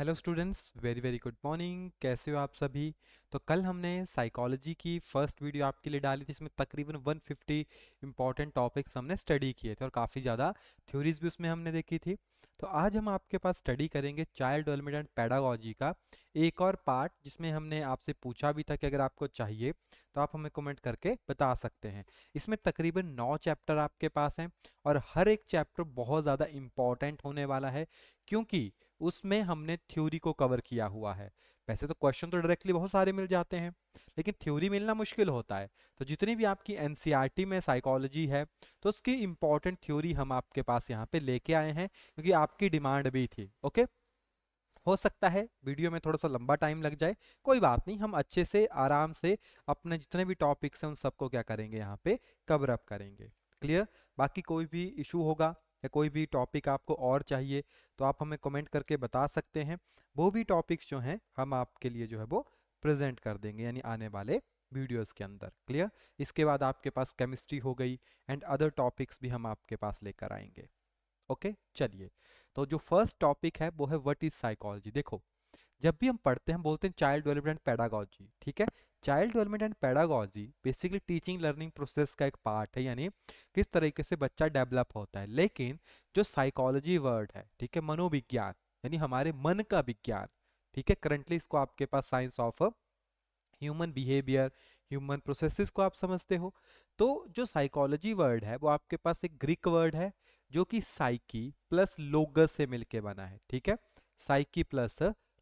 Hello students very very good morning कैसे हो आप सभी तो कल हमने साइकोलॉजी की फर्स्ट वीडियो आपके लिए डाली थी इसमें तकरीबन 150 फिफ्टी इंपॉर्टेंट टॉपिक्स हमने स्टडी किए थे और काफ़ी ज़्यादा थ्योरीज भी उसमें हमने देखी थी तो आज हम आपके पास स्टडी करेंगे चाइल्ड डेवलपमेंट एंड पैडागोजी का एक और पार्ट जिसमें हमने आपसे पूछा भी था कि अगर आपको चाहिए तो आप हमें कमेंट करके बता सकते हैं इसमें तकरीबन नौ चैप्टर आपके पास हैं और हर एक चैप्टर बहुत ज़्यादा इम्पॉर्टेंट होने वाला है क्योंकि उसमें हमने थ्योरी को कवर किया हुआ है वैसे तो क्वेश्चन तो डायरेक्टली बहुत सारे मिल जाते हैं लेकिन थ्योरी मिलना मुश्किल होता है तो जितनी भी आपकी एन e में साइकोलॉजी है तो उसकी इंपॉर्टेंट थ्योरी हम आपके पास यहाँ पे लेके आए हैं क्योंकि आपकी डिमांड भी थी ओके हो सकता है वीडियो में थोड़ा सा लंबा टाइम लग जाए कोई बात नहीं हम अच्छे से आराम से अपने जितने भी टॉपिक्स हैं उन सबको क्या करेंगे यहाँ पे कवरअप करेंगे क्लियर बाकी कोई भी इशू होगा या कोई भी टॉपिक आपको और चाहिए तो आप हमें कमेंट करके बता सकते हैं वो भी टॉपिक्स जो हैं हम आपके लिए जो है वो प्रेजेंट कर देंगे यानी आने वाले वीडियोस के अंदर क्लियर इसके बाद आपके पास केमिस्ट्री हो गई एंड अदर टॉपिक्स भी हम आपके पास लेकर आएंगे ओके चलिए तो जो फर्स्ट टॉपिक है वो है वट इज साइकोलॉजी देखो जब भी हम पढ़ते हैं बोलते हैं चाइल्ड डेवलपमेंट एंड पैडागॉजी ठीक है child development and pedagogy basically teaching learning process का एक पार्ट है यानी किस तरीके से बच्चा डेवलप होता है लेकिन जो साइकोलॉजी वर्ड है ठीक है मनोविज्ञान यानी हमारे मन का विज्ञान ठीक है करंटली इसको आपके पास science of human behaviour human processes को आप समझते हो तो जो साइकोलॉजी वर्ड है वो आपके पास एक ग्रीक वर्ड है जो कि साइकी प्लस लोगस से मिलके बना है ठीक है साइकी प्लस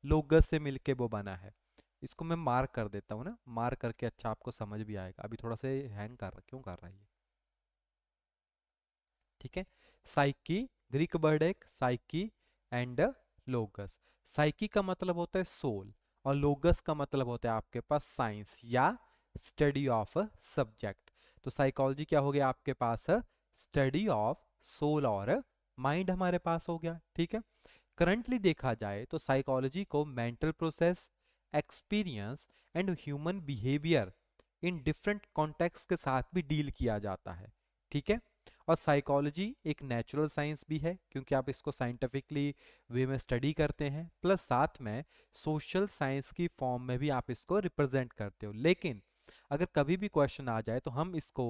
लोगस से मिलके वो बना है इसको मैं मार्क कर देता हूँ ना मार्क करके अच्छा आपको समझ भी आएगा अभी थोड़ा सा हैंग कर रहा क्यों कर रहा है ये ठीक है साइकी ग्रीक वर्ड एक साइकी एंड लोगस साइकी का मतलब होता है सोल और लोगस का मतलब होता है आपके पास साइंस या स्टडी ऑफ सब्जेक्ट तो साइकोलॉजी क्या हो गया आपके पास स्टडी ऑफ सोल और माइंड हमारे पास हो गया ठीक है करंटली देखा जाए तो साइकोलॉजी को mental process experience and human behaviour in different context के साथ भी डील किया जाता है ठीक है और साइकोलॉजी एक नेचुरल साइंस भी है क्योंकि आप इसको साइंटिफिकली वे में स्टडी करते हैं प्लस साथ में सोशल साइंस की फॉर्म में भी आप इसको रिप्रेजेंट करते हो लेकिन अगर कभी भी क्वेश्चन आ जाए तो हम इसको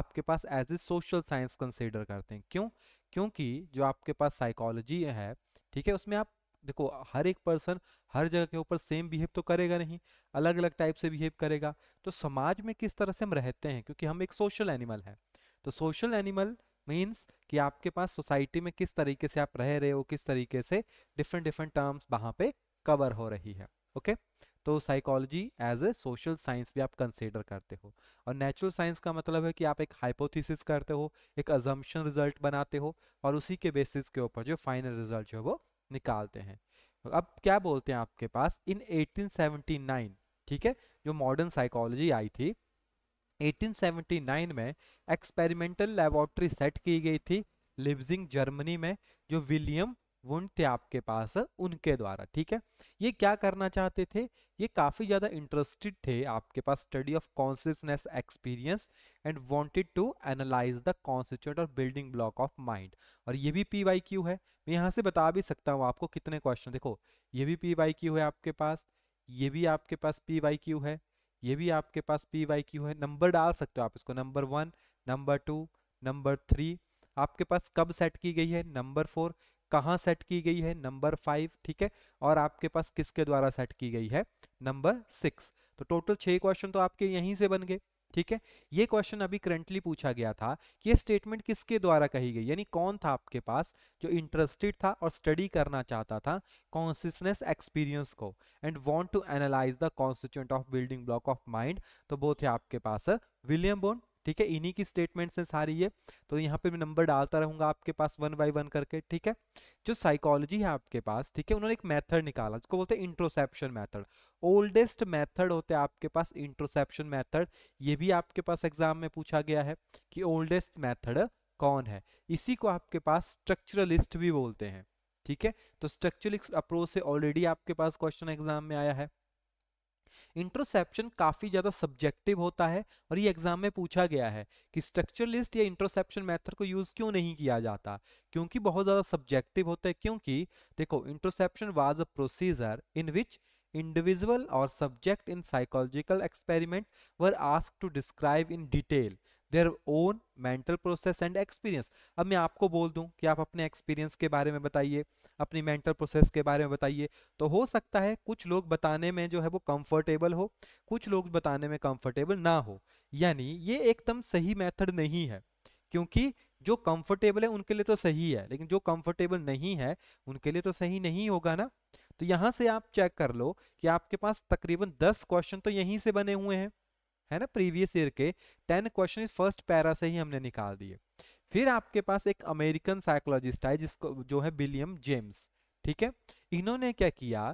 आपके पास as a social science consider करते हैं क्यों क्योंकि जो आपके पास साइकोलॉजी है ठीक है उसमें आप देखो हर एक पर्सन हर जगह के ऊपर सेम बिहेव तो करेगा नहीं अलग अलग टाइप से बिहेव करेगा तो समाज में किस तरह से हम रहते हैं क्योंकि हम एक सोशल एनिमल है तो सोशल एनिमल मीन्स कि आपके पास सोसाइटी में किस तरीके से आप रह रहे हो किस तरीके से डिफरेंट डिफरेंट टर्म्स वहाँ पे कवर हो रही है ओके okay? तो psychology as a social science भी आप कंसिडर करते हो और नेचुरल साइंस का मतलब है कि आप एक हाइपोथिस करते हो एक अजम्पन रिजल्ट बनाते हो और उसी के बेसिस के ऊपर जो फाइनल रिजल्ट जो है वो निकालते हैं अब क्या बोलते हैं आपके पास इन 1879 ठीक है जो मॉडर्न साइकोलॉजी आई थी 1879 में एक्सपेरिमेंटल लेबोरेटरी सेट की गई थी लिवजिंग जर्मनी में जो विलियम वुंड थे आपके पास उनके द्वारा ठीक है ये क्या करना चाहते थे ये काफ़ी ज़्यादा इंटरेस्टेड थे आपके पास study of consciousness experience and wanted to analyse the constitute और बिल्डिंग ब्लॉक ऑफ माइंड और ये भी पी है मैं यहाँ से बता भी सकता हूँ आपको कितने क्वेश्चन देखो ये भी पी है आपके पास ये भी आपके पास पी है ये भी आपके पास पी है नंबर डाल सकते हो आप इसको number one number two number three आपके पास कब सेट की गई है नंबर फोर कहाँ सेट की गई है नंबर फाइव ठीक है और आपके पास किसके द्वारा सेट की गई है नंबर सिक्स तो टोटल छह क्वेश्चन तो आपके यहीं से बन गए ठीक है ये क्वेश्चन अभी करंटली पूछा गया था कि ये स्टेटमेंट किसके द्वारा कही गई यानी कौन था आपके पास जो इंटरेस्टेड था और स्टडी करना चाहता था कॉन्सियसनेस एक्सपीरियंस को and want to analyse the constituent of building block of mind तो वो थे आपके पास विलियम बोन ठीक है इन्हीं की स्टेटमेंट्स हैं सारी ये तो यहाँ पे मैं नंबर डालता रहूंगा आपके पास वन बाई वन करके ठीक है जो साइकोलॉजी है आपके पास ठीक है उन्होंने एक मेथड निकाला जिसको बोलते हैं इंट्रोसेप्शन मेथड ओल्डेस्ट मेथड होते हैं आपके पास इंट्रोसेप्शन मेथड ये भी आपके पास एग्जाम में पूछा गया है कि ओल्डेस्ट मैथड कौन है इसी को आपके पास स्ट्रक्चरलिस्ट भी बोलते हैं ठीक है तो स्ट्रक्चरलिस्ट अप्रोच से ऑलरेडी आपके पास क्वेश्चन एग्जाम में आया है इंट्रोसेप्शन काफ़ी ज़्यादा सब्जेक्टिव होता है और ये एग्जाम में पूछा गया है कि स्ट्रक्चर लिस्ट या इंट्रोसेप्शन मेथड को यूज़ क्यों नहीं किया जाता क्योंकि बहुत ज़्यादा सब्जेक्टिव होता है क्योंकि देखो introspection was a procedure in which individual or subject in psychological experiment were ask to describe in detail their own mental process and experience अब मैं आपको बोल दूं कि आप अपने एक्सपीरियंस के बारे में बताइए अपनी मेंटल प्रोसेस के बारे में बताइए तो हो सकता है कुछ लोग बताने में जो है वो कंफर्टेबल हो कुछ लोग बताने में कंफर्टेबल ना हो यानी ये एकदम सही मेथड नहीं है क्योंकि जो कंफर्टेबल है उनके लिए तो सही है लेकिन जो कंफर्टेबल नहीं है उनके लिए तो सही नहीं होगा ना तो यहाँ से आप चेक कर लो कि आपके पास तकरीबन दस क्वेश्चन तो यहीं से बने हुए हैं है ना प्रीवियस ईयर के टेन क्वेश्चन फर्स्ट पैरा से ही हमने निकाल दिए फिर आपके पास एक अमेरिकन साइकोलॉजिस्ट है जिसको जो है विलियम जेम्स ठीक है इन्होंने क्या किया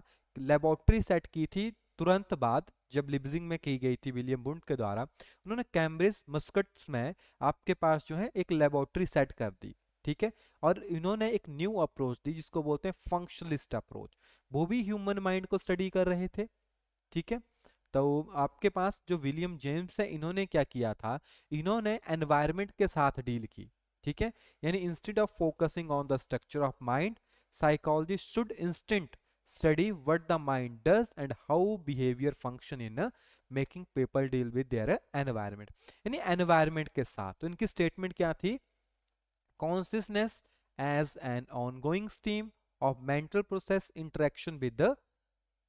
लेबोरेटरी सेट की थी तुरंत बाद जब लिबजिंग में की गई थी विलियम बुंड के द्वारा उन्होंने कैम्ब्रिज मस्कट्स में आपके पास जो है एक लेबोरेटरी सेट कर दी ठीक है और इन्होंने एक न्यू अप्रोच दी जिसको बोलते हैं फंक्शनलिस्ट अप्रोच वो भी ह्यूमन माइंड को स्टडी कर रहे थे ठीक है तो आपके पास जो विलियम जेम्स है इन्होंने क्या किया था इन्होंने एनवायरमेंट के साथ डील की ठीक है यानी instead of focusing on the structure of mind psychology should instant study what the mind does and how behaviour function in making paper deal with their environment यानी एनवायरमेंट के साथ तो इनकी स्टेटमेंट क्या थी consciousness as an ongoing stream of mental process interaction with the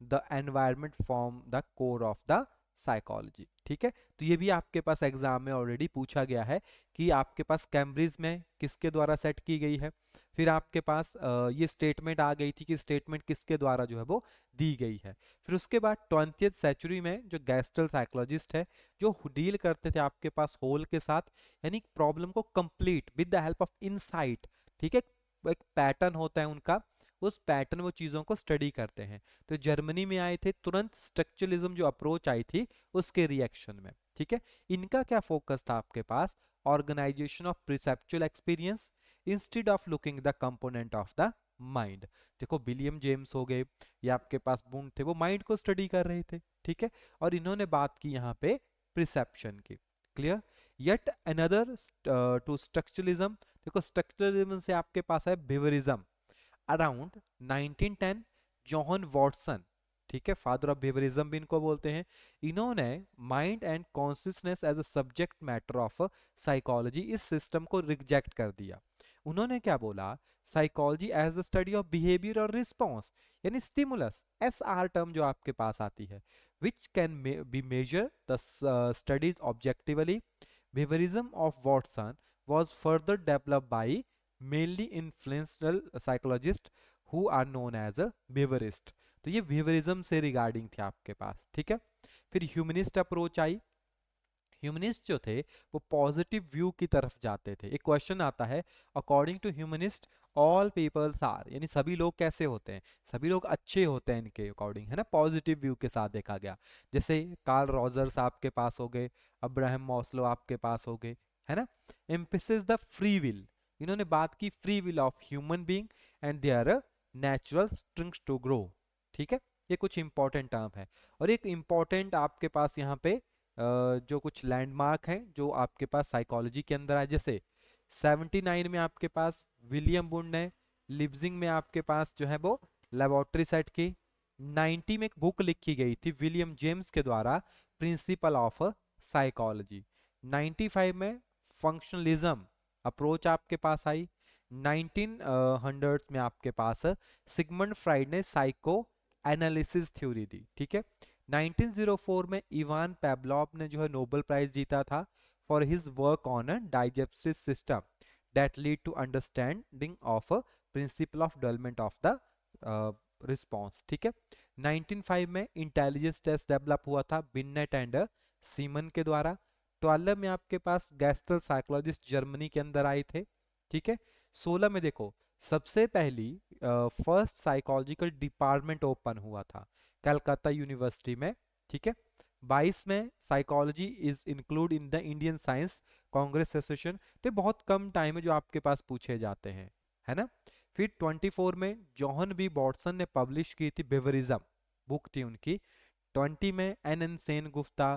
the environment form the core of the psychology ठीक है तो ये भी आपके पास एग्जाम में ऑलरेडी पूछा गया है कि आपके पास कैम्ब्रिज में किसके द्वारा सेट की गई है फिर आपके पास ये स्टेटमेंट आ गई थी कि स्टेटमेंट किसके द्वारा जो है वो दी गई है फिर उसके बाद ट्वेंटी सेंचुरी में जो गैस्ट्रल साइकोलॉजिस्ट है जो डील करते थे आपके पास होल के साथ यानी प्रॉब्लम को complete with the help of insight ठीक है एक पैटर्न होता है उनका उस पैटर्न वो चीज़ों को स्टडी करते हैं तो जर्मनी में आए थे तुरंत स्ट्रक्चरलिज्म जो अप्रोच आई थी उसके रिएक्शन में ठीक है इनका क्या फोकस था आपके पास organisation of perceptual experience instead of looking the component of the mind देखो विलियम जेम्स हो गए या आपके पास बूंद थे वो माइंड को स्टडी कर रहे थे ठीक है और इन्होंने बात की यहाँ पे प्रिसेप्शन की clear yet another to structuralism देखो स्ट्रक्चरलिज्म से आपके पास है बिवरिज्म अराउंड 1910 जॉन वॉटसन ठीक है फादर ऑफ बिहेवियरिज्म भी इनको बोलते हैं इन्होंने mind and consciousness as a subject matter of psychology इस सिस्टम को रिजेक्ट कर दिया उन्होंने क्या बोला psychology as the study of behaviour or response यानी स्टिमुलस एस आर टर्म जो आपके पास आती है which can be measure the studies objectively behaviourism of Watson was further develop by mainly influential psychologist who are known as a तो ये बिवरिज्म से regarding थे आपके पास ठीक है फिर ह्यूमनिस्ट अप्रोच आई ह्यूमनिस्ट जो थे वो पॉजिटिव व्यू की तरफ जाते थे एक क्वेश्चन आता है according to humanist all peoples are यानी सभी लोग कैसे होते हैं सभी लोग अच्छे होते हैं इनके अकॉर्डिंग है ना पॉजिटिव व्यू के साथ देखा गया जैसे कार्ल रॉजर्स आपके पास हो गए अब्राहम मौसलो आपके पास हो गए है ना एम्फिस द फ्री विल इन्होंने बात की free will of human being and they are natural strings to grow ठीक है ये कुछ इंपॉर्टेंट टर्म है और एक इंपॉर्टेंट आपके पास यहाँ पे जो कुछ लैंडमार्क है जो आपके पास साइकोलॉजी के अंदर है जैसे 79 में आपके पास विलियम बुंड ने लिब्जिंग में आपके पास जो है वो लेबोरेटरी सेट की 90 में एक बुक लिखी गई थी विलियम जेम्स के द्वारा प्रिंसिपल ऑफ साइकोलॉजी 95 में फंक्शनलिज्म अप्रोच आपके पास आई 1900 में आपके पास सिगमंड फ्राइड ने साइको एनालिसिस थ्योरी दी ठीक है 1904 में इवान पेबलॉब ने जो है नोबेल प्राइज जीता था for his work on a digestive system that lead to understanding of principle of development of the response ठीक है 1905 में इंटेलिजेंस टेस्ट डेवलप हुआ था बिन्नेट एंड सीमन के द्वारा ट्वेल्व में आपके पास गैस्ट्रल साइकोलॉजिस्ट जर्मनी के अंदर आए थे ठीक है सोलह में देखो सबसे पहली फर्स्ट साइकोलॉजिकल डिपार्टमेंट ओपन हुआ था कलकत्ता यूनिवर्सिटी में ठीक है बाईस में psychology is include in the Indian Science Congress Association तो बहुत कम टाइम है जो आपके पास पूछे जाते हैं है ना फिर 24 में जॉहन बी बॉटसन ने पब्लिश की थी बेवरिज्म बुक थी उनकी 20 में एन एन सेन गुप्ता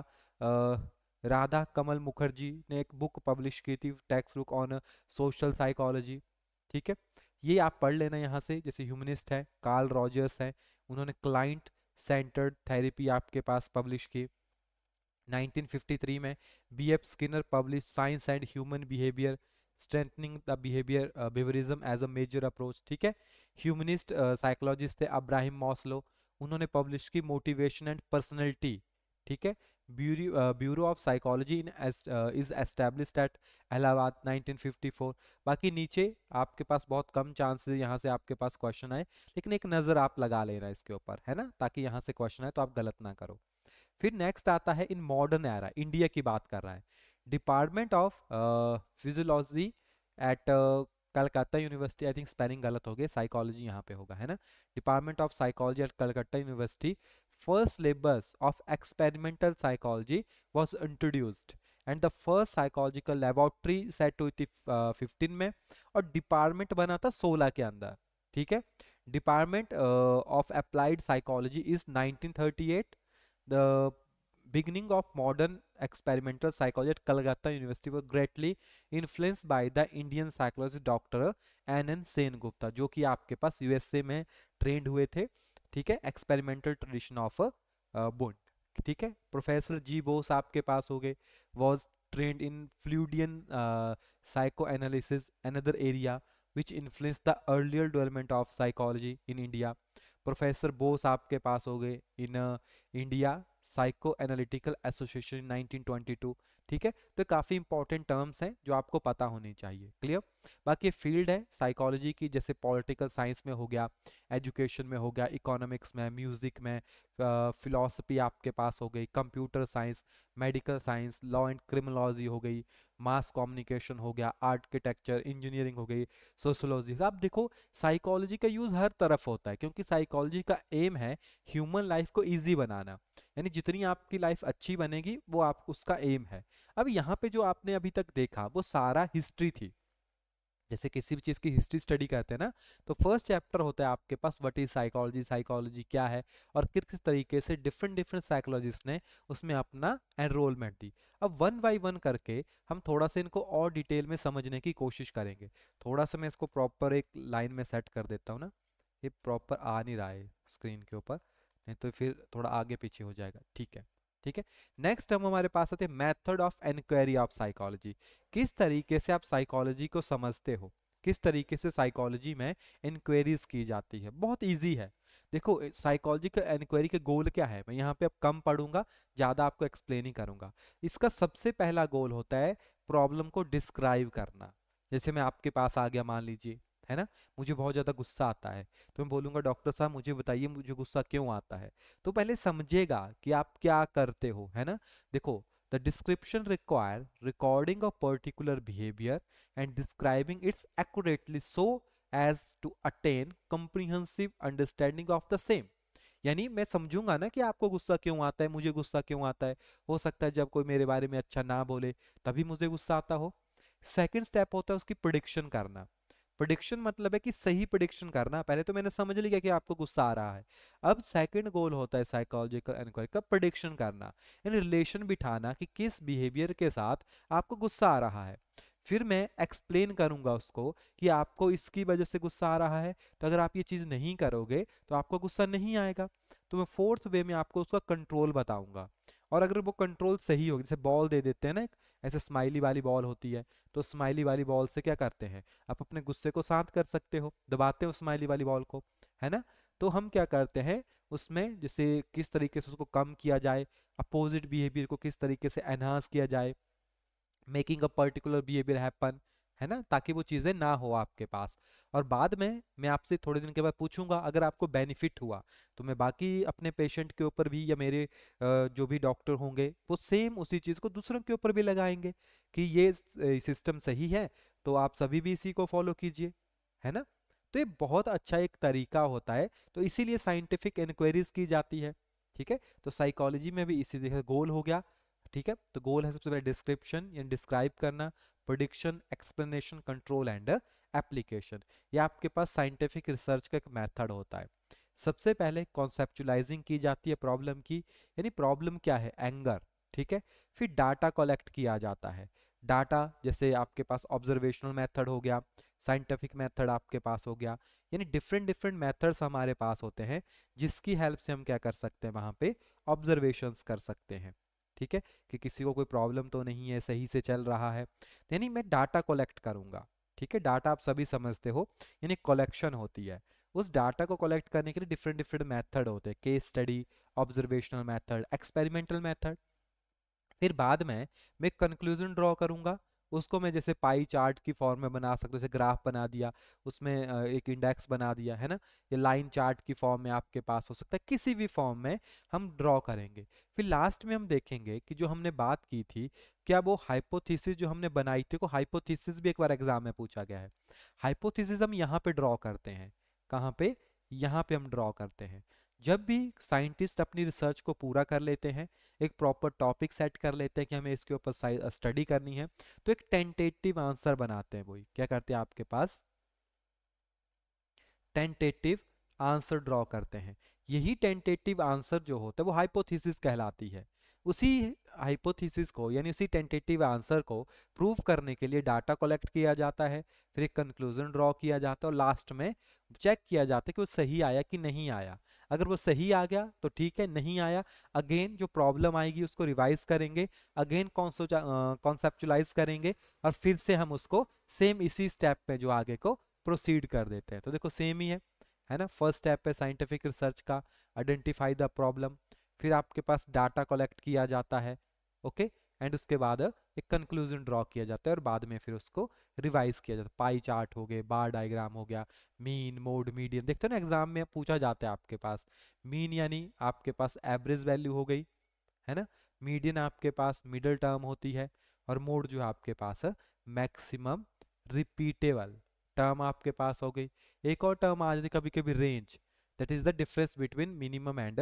राधा कमल मुखर्जी ने एक बुक पब्लिश की थी text book on social psychology ठीक है ये आप पढ़ लेना यहाँ से जैसे ह्यूमनिस्ट हैं कार्ल रॉजर्स हैं उन्होंने क्लाइंट सेंटर्ड थेरेपी आपके पास पब्लिश की 1953 में B F Skinner publish science and human behaviour strengthening the behaviour behaviourism as a major approach ठीक है ह्यूमनिस्ट साइकोलॉजिस्ट uh, थे अब्राहिम मॉसलो उन्होंने पब्लिश की मोटिवेशन एंड पर्सनैलिटी ठीक है bureau of psychology in is establish at Allahabad 1954 बाकी नीचे आपके पास बहुत कम चांसेस यहाँ से आपके पास क्वेश्चन आए लेकिन एक नज़र आप लगा लेना इसके ऊपर है ना ताकि यहाँ से क्वेश्चन आए तो आप गलत ना करो फिर नेक्स्ट आता है इन मॉडर्न एरा इंडिया की बात कर रहा है department of physiology at Calcutta university I think spelling गलत हो गई साइकोलॉजी यहाँ पे होगा है ना department of psychology at Calcutta university first syllabus of experimental psychology was introduced and the first psychological laboratory set to uh, 15 mein aur department bana tha 16 ke andar theek hai department uh, of applied psychology is 1938 the beginning of modern experimental psychology at Calcutta University was greatly influenced by the Indian psychologist Dr. Anand Sen Gupta jo ki aapke paas usa mein trained hue the ठीक है experimental tradition of bone ठीक है professor जी बोस आपके पास हो गए was trend in Freudian psychoanalysis another area which influence the earlier development of psychology in India professor Bose आपके पास हो गए in India uh, psychoanalytical association 1922 ठीक है तो काफ़ी इंपॉर्टेंट टर्म्स हैं जो आपको पता होनी चाहिए क्लियर बाकी फील्ड है साइकोलॉजी की जैसे पॉलिटिकल साइंस में हो गया एजुकेशन में हो गया इकोनॉमिक्स में म्यूज़िक में uh, आपके पास हो गई computer science medical science law and criminology हो गई मास कम्युनिकेशन हो गया आर्किटेक्चर इंजीनियरिंग हो गई सोशोलॉजी आप देखो साइकोलॉजी का यूज़ हर तरफ होता है क्योंकि साइकोलॉजी का एम है ह्यूमन लाइफ को ईजी बनाना यानी जितनी आपकी लाइफ अच्छी बनेगी वो आप उसका एम है अब यहाँ पे जो आपने अभी तक देखा वो सारा हिस्ट्री थी जैसे किसी भी चीज़ की हिस्ट्री स्टडी करते हैं ना तो फर्स्ट चैप्टर होता है आपके पास वट इज़ साइकोलॉजी साइकोलॉजी क्या है और किस किस तरीके से डिफरेंट डिफरेंट साइकोलॉजिस्ट ने उसमें अपना एनरोलमेंट दी अब वन बाई वन करके हम थोड़ा सा इनको और डिटेल में समझने की कोशिश करेंगे थोड़ा सा मैं इसको प्रॉपर एक लाइन में सेट कर देता हूँ ना ये प्रॉपर आ नहीं रहा है स्क्रीन के ऊपर नहीं तो फिर थोड़ा आगे पीछे हो जाएगा ठीक है ठीक है नेक्स्ट टर्म हमारे पास आते हैं method of enquiry of psychology किस तरीके से आप साइकोलॉजी को समझते हो किस तरीके से साइकोलॉजी में इंक्वायरीज की जाती है बहुत इजी है देखो साइकोलॉजी के इंक्वायरी के गोल क्या है मैं यहाँ पे अब कम पढ़ूंगा ज़्यादा आपको एक्सप्लेन ही करूंगा इसका सबसे पहला गोल होता है प्रॉब्लम को डिस्क्राइब करना जैसे मैं आपके पास आ गया मान लीजिए है ना मुझे बहुत ज़्यादा गुस्सा आता है तो मैं बोलूँगा डॉक्टर साहब मुझे बताइए मुझे गुस्सा क्यों आता है तो पहले समझेगा कि आप क्या करते हो है ना देखो the description require recording of particular behaviour and describing its accurately so as to attain comprehensive understanding of the same यानी मैं समझूंगा ना कि आपको गुस्सा क्यों आता है मुझे गुस्सा क्यों आता है हो सकता है जब कोई मेरे बारे में अच्छा ना बोले तभी मुझे गुस्सा आता हो सेकेंड स्टेप होता है उसकी प्रिडिक्शन करना प्रडिक्शन मतलब है कि सही प्रडिक्शन करना पहले तो मैंने समझ लिया कि आपको गुस्सा आ रहा है अब सेकंड गोल होता है साइकोलॉजिकल इंक्वायरी का प्रडिक्शन करना यानी रिलेशन बिठाना कि किस बिहेवियर के साथ आपको गुस्सा आ रहा है फिर मैं एक्सप्लेन करूंगा उसको कि आपको इसकी वजह से गुस्सा आ रहा है तो अगर आप ये चीज़ नहीं करोगे तो आपको गुस्सा नहीं आएगा तो मैं फोर्थ वे में आपको उसका कंट्रोल बताऊंगा और अगर वो कंट्रोल सही होगी जैसे बॉल दे देते हैं ना एक ऐसे स्माइली वाली बॉल होती है तो स्माइली वाली बॉल से क्या करते हैं आप अपने गुस्से को शांत कर सकते हो दबाते हो स्माइली वाली बॉल को है ना तो हम क्या करते हैं उसमें जैसे किस तरीके से उसको कम किया जाए अपोजिट बिहेवियर को किस तरीके से एनहांस किया जाए making a particular behaviour happen है ना ताकि वो चीज़ें ना हो आपके पास और बाद में मैं आपसे थोड़े दिन के बाद पूछूंगा अगर आपको बेनिफिट हुआ तो मैं बाकी अपने पेशेंट के ऊपर भी या मेरे जो भी डॉक्टर होंगे वो सेम उसी चीज़ को दूसरों के ऊपर भी लगाएंगे कि ये सिस्टम सही है तो आप सभी भी इसी को फॉलो कीजिए है ना तो ये बहुत अच्छा एक तरीका होता है तो इसीलिए साइंटिफिक इंक्वायरीज की जाती है ठीक है तो साइकोलॉजी में भी इसी तरह गोल हो गया ठीक है तो गोल है सबसे पहले डिस्क्रिप्शन या डिस्क्राइब करना prediction explanation control and application ये आपके पास साइंटिफिक रिसर्च का एक मैथड होता है सबसे पहले कॉन्सेप्चुलाइजिंग की जाती है प्रॉब्लम की यानी प्रॉब्लम क्या है एंगर ठीक है फिर डाटा कलेक्ट किया जाता है डाटा जैसे आपके पास ऑब्जर्वेशनल मेथड हो गया साइंटिफिक मेथड आपके पास हो गया यानी डिफरेंट डिफरेंट मेथड्स हमारे पास होते हैं जिसकी हेल्प से हम क्या कर सकते हैं वहाँ पे ऑब्जर्वेशंस कर सकते हैं ठीक है कि किसी को कोई प्रॉब्लम तो नहीं है सही से चल रहा है यानी मैं डाटा कलेक्ट करूंगा ठीक है डाटा आप सभी समझते हो यानी कलेक्शन होती है उस डाटा को कलेक्ट करने के लिए डिफरेंट डिफरेंट मेथड होते हैं case study observational method experimental method फिर बाद में मैं कंक्लूजन ड्रॉ करूंगा उसको मैं जैसे पाई चार्ट की फॉर्म में बना सकता हूँ जैसे ग्राफ बना दिया उसमें एक इंडेक्स बना दिया है ना ये लाइन चार्ट की फॉर्म में आपके पास हो सकता है किसी भी फॉर्म में हम ड्रॉ करेंगे फिर लास्ट में हम देखेंगे कि जो हमने बात की थी क्या वो हाइपोथीसिस जो हमने बनाई थी को हाइपोथीसिस भी एक बार एग्जाम में पूछा गया है हाइपोथीसिस हम यहाँ पे ड्रॉ करते हैं कहाँ पे यहाँ पे हम ड्रॉ करते हैं जब भी साइंटिस्ट अपनी रिसर्च को पूरा कर लेते हैं एक प्रॉपर टॉपिक सेट कर लेते हैं कि हमें इसके ऊपर स्टडी करनी है तो एक टेंटेटिव आंसर बनाते हैं वही क्या करते हैं आपके पास टेंटेटिव आंसर ड्रॉ करते हैं यही टेंटेटिव आंसर जो होता है वो हाइपोथीसिस कहलाती है उसी हाइपोथीसिस को यानी उसी टेंटेटिव आंसर को प्रूव करने के लिए डाटा कलेक्ट किया जाता है फिर एक कंक्लूजन ड्रॉ किया जाता है और लास्ट में चेक किया जाता है कि वो सही आया कि नहीं आया अगर वो सही आ गया तो ठीक है नहीं आया अगेन जो प्रॉब्लम आएगी उसको रिवाइज करेंगे अगेन कॉन्सेप्चुलाइज करेंगे और फिर से हम उसको सेम इसी स्टेप पे जो आगे को प्रोसीड कर देते हैं तो देखो सेम ही है है ना फर्स्ट स्टेप है साइंटिफिक रिसर्च का आइडेंटिफाई द प्रॉब्लम फिर आपके पास डाटा कलेक्ट किया जाता है ओके एंड उसके बाद एक कंक्लूजन ड्रॉ किया जाता है और बाद में फिर उसको रिवाइज किया जाता है पाई चार्ट हो गए बार डायग्राम हो गया मीन मोड मीडियम देखते हो ना एग्जाम में पूछा जाता है आपके पास मीन यानी आपके पास एवरेज वैल्यू हो गई है ना मीडियन आपके पास मिडल टर्म होती है और मोड जो आपके पास मैक्सिमम रिपीटेबल टर्म आपके पास हो गई एक और टर्म आ जाती कभी कभी range that is the difference between minimum and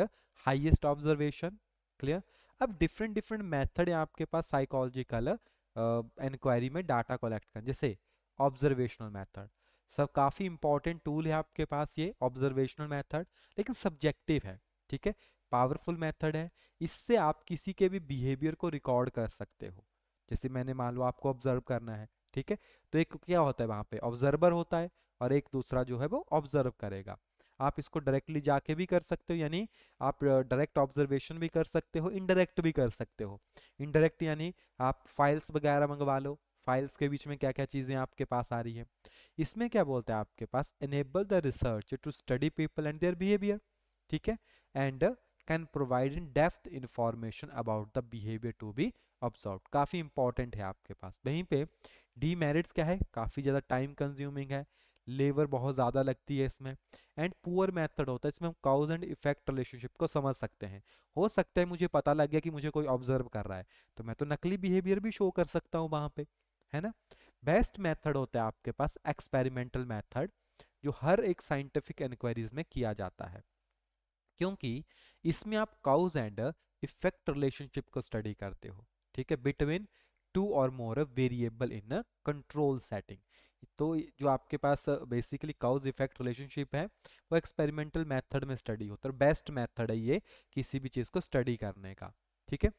highest observation clear अब डिफरेंट डिफरेंट मैथड है आपके पास साइकोलॉजिकल इंक्वायरी में डाटा कलेक्ट कर जैसे ऑब्जर्वेशनल मैथड सब काफ़ी इंपॉर्टेंट टूल है आपके पास ये ऑब्जर्वेशनल मैथड लेकिन सब्जेक्टिव है ठीक है पावरफुल मैथड है इससे आप किसी के भी बिहेवियर को रिकॉर्ड कर सकते हो जैसे मैंने मान लो आपको ऑब्जर्व करना है ठीक है तो एक क्या होता है वहाँ पे ऑब्जर्वर होता है और एक दूसरा जो है वो ऑब्जर्व करेगा आप इसको डायरेक्टली जाके भी कर सकते हो यानी आप डायरेक्ट ऑब्जर्वेशन भी कर सकते हो इनडायरेक्ट भी कर सकते हो इनडायरेक्ट यानी आप फाइल्स वगैरह मंगवा लो फाइल्स के बीच में क्या क्या चीज़ें आपके पास आ रही है इसमें क्या बोलते हैं आपके पास enable the research to study people and their behaviour ठीक है and can provide in depth information about the behaviour to be observe काफ़ी इंपॉर्टेंट है आपके पास वहीं पे डीमेरिट्स क्या है काफ़ी ज़्यादा टाइम कंज्यूमिंग है लेबर बहुत ज़्यादा लगती है इसमें एंड पुअर मेथड होता है इसमें हम काउज एंड इफेक्ट रिलेशनशिप को समझ सकते हैं हो सकता है मुझे पता लग गया कि मुझे कोई ऑब्जर्व कर रहा है तो मैं तो नकली बिहेवियर भी शो कर सकता हूँ वहाँ पे है ना बेस्ट मेथड होता है आपके पास एक्सपेरिमेंटल मैथड जो हर एक साइंटिफिक इंक्वायरीज में किया जाता है क्योंकि इसमें आप काउज एंड इफेक्ट रिलेशनशिप को स्टडी करते हो ठीक है बिटवीन टू और more variable in control setting तो जो आपके पास बेसिकली काउज इफेक्ट रिलेशनशिप है वो एक्सपेरिमेंटल मेथड में स्टडी होता है बेस्ट मेथड है ये किसी भी चीज़ को स्टडी करने का ठीक है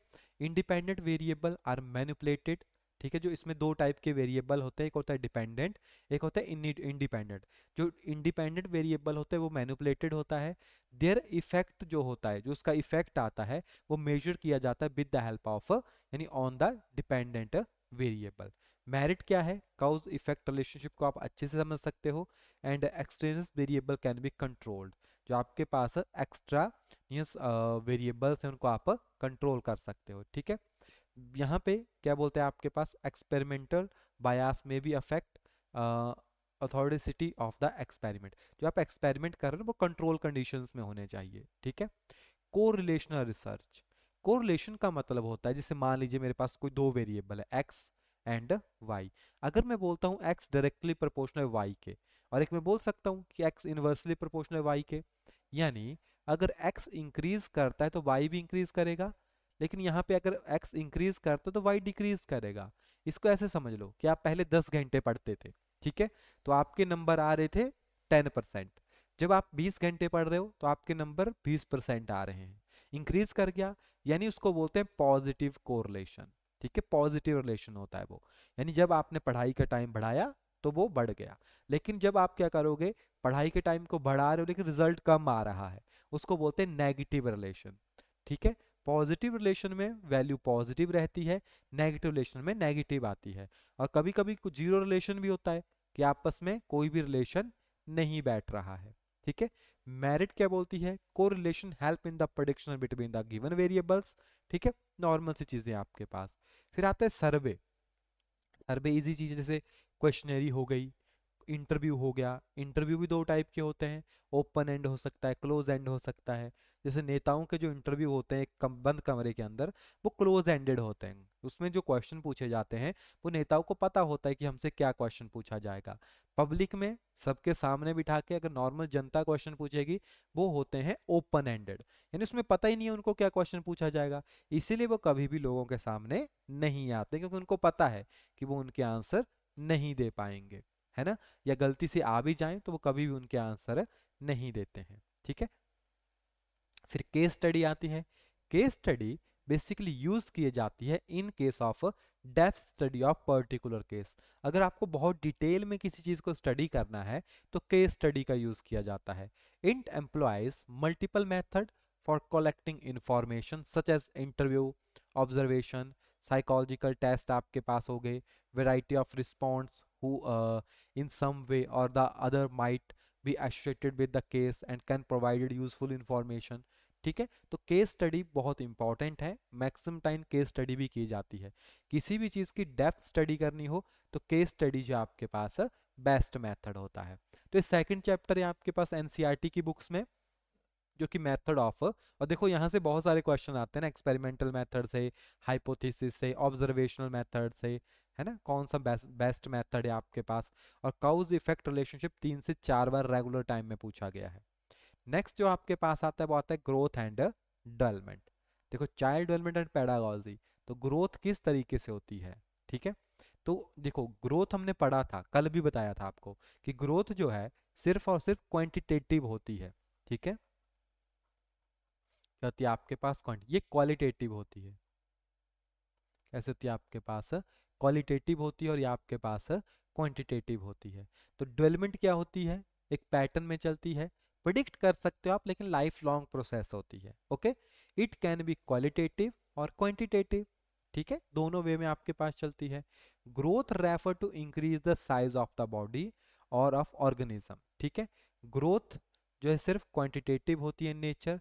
इंडिपेंडेंट वेरिएबल आर मैनिपुलेटेड ठीक है जो इसमें दो टाइप के वेरिएबल होते हैं एक होता है डिपेंडेंट एक होता है इंडिपेंडेंट जो इंडिपेंडेंट वेरिएबल होता है वो मैनिपुलेटेड होता है देयर इफेक्ट जो होता है जो उसका इफेक्ट आता है वो मेजर किया जाता है विद द हेल्प ऑफ यानी on the dependent variable merit क्या है काउज इफेक्ट रिलेशनशिप को आप अच्छे से समझ सकते हो and extraneous variable can be controlled जो आपके पास एक्स्ट्रा वेरिएबल्स हैं उनको आप कंट्रोल कर सकते हो ठीक है यहाँ पे क्या बोलते हैं आपके पास एक्सपेरिमेंटल बायास में भी affect authority of the experiment जो आप एक्सपेरिमेंट कर रहे हो वो कंट्रोल कंडीशन में होने चाहिए ठीक है को रिसर्च कोरिलेशन का मतलब होता है जैसे मान लीजिए मेरे पास कोई दो वेरिएबल है एक्स एंड वाई अगर मैं बोलता हूँ एक्स डायरेक्टली प्रोपोर्शनल वाई के और एक मैं बोल सकता हूँ कि एक्स इन्वर्सली प्रोपोर्शनल वाई के यानी अगर एक्स इंक्रीज करता है तो वाई भी इंक्रीज करेगा लेकिन यहाँ पे अगर एक्स इंक्रीज करता है तो वाई डिक्रीज करेगा इसको ऐसे समझ लो कि आप पहले दस घंटे पढ़ते थे ठीक है तो आपके नंबर आ रहे थे टेन परसेंट जब आप बीस घंटे पढ़ रहे हो तो आपके नंबर बीस परसेंट आ रहे हैं इंक्रीज कर गया यानी उसको बोलते हैं पॉजिटिव कोरलेशन ठीक है पॉजिटिव रिलेशन होता है वो यानी जब आपने पढ़ाई का टाइम बढ़ाया तो वो बढ़ गया लेकिन जब आप क्या करोगे पढ़ाई के टाइम को बढ़ा रहे हो लेकिन रिजल्ट कम आ रहा है उसको बोलते हैं नेगेटिव रिलेशन ठीक है पॉजिटिव रिलेशन में वैल्यू पॉजिटिव रहती है नेगेटिव रिलेशन में नेगेटिव आती है और कभी कभी जीरो रिलेशन भी होता है कि आपस में कोई भी रिलेशन नहीं बैठ रहा है ठीक है मेरिट क्या बोलती है को relation help in the prediction between the given variables ठीक है नॉर्मल सी चीज़ें आपके पास फिर आता है सर्वे सर्वे इजी चीज जैसे क्वेश्चनरी हो गई इंटरव्यू हो गया इंटरव्यू भी दो टाइप के होते हैं ओपन एंड हो सकता है क्लोज एंड हो सकता है जैसे नेताओं के जो इंटरव्यू होते हैं कम, बंद कमरे के अंदर वो क्लोज एंडेड होते हैं उसमें जो क्वेश्चन पूछे जाते हैं वो नेताओं को पता होता है कि हमसे क्या क्वेश्चन पूछा जाएगा पब्लिक में सबके सामने बिठा के अगर नॉर्मल जनता क्वेश्चन पूछेगी वो होते हैं ओपन एंडेड यानी उसमें पता ही नहीं है उनको क्या क्वेश्चन पूछा जाएगा इसीलिए वो कभी भी लोगों के सामने नहीं आते क्योंकि उनको पता है कि वो उनके आंसर नहीं दे पाएंगे है ना या गलती से आ भी जाए तो वो कभी भी उनके आंसर नहीं देते हैं ठीक है फिर केस स्टडी आती है केस स्टडी बेसिकली यूज किए जाती है in case of depth study of particular case अगर आपको बहुत डिटेल में किसी चीज को स्टडी करना है तो केस स्टडी का यूज किया जाता है it employs multiple method for collecting information such as interview observation psychological test आपके पास हो गए variety of response who uh, in some way or the other might be associated with the case and can provide useful information ठीक है तो case study बहुत important है maximum time case study भी की जाती है किसी भी चीज़ की डेप्थ स्टडी करनी हो तो केस स्टडी जो आपके पास बेस्ट मेथड होता है तो ये सेकंड चैप्टर है आपके पास एनसीईआरटी e की बुक्स में जो कि मेथड ऑफ और देखो यहाँ से बहुत सारे क्वेश्चन आते हैं ना एक्सपेरिमेंटल मैथड से हाइपोथिस से ऑब्जर्वेशनल मैथड से है ना कौन सा बेस्ट बेस्ट मेथड है आपके पास और काउज इफेक्ट रिलेशनशिप तीन से चार बार रेगुलर टाइम में पूछा गया है नेक्स्ट जो आपके पास आता है वो आता है ग्रोथ एंड डेवलपमेंट देखो चाइल्ड डेवलपमेंट एंड पैडागॉजी तो ग्रोथ किस तरीके से होती है ठीक है तो देखो ग्रोथ हमने पढ़ा था कल भी बताया था आपको कि ग्रोथ जो है सिर्फ और सिर्फ क्वांटिटेटिव होती है ठीक है क्या होती है आपके पास क्वांटिटी ये क्वालिटेटिव होती है कैसे होती है आपके पास क्वालिटेटिव होती है और ये आपके पास क्वांटिटेटिव होती है तो डेवलपमेंट क्या होती है एक पैटर्न में चलती है प्रिडिक्ट कर सकते हो आप लेकिन लाइफ लॉन्ग प्रोसेस होती है okay it can be qualitative और क्वांटिटेटिव ठीक है दोनों वे में आपके पास चलती है growth refer to increase the size of the body और ऑफ ऑर्गेनिज्म ठीक है ग्रोथ जो है सिर्फ क्वांटिटेटिव होती है nature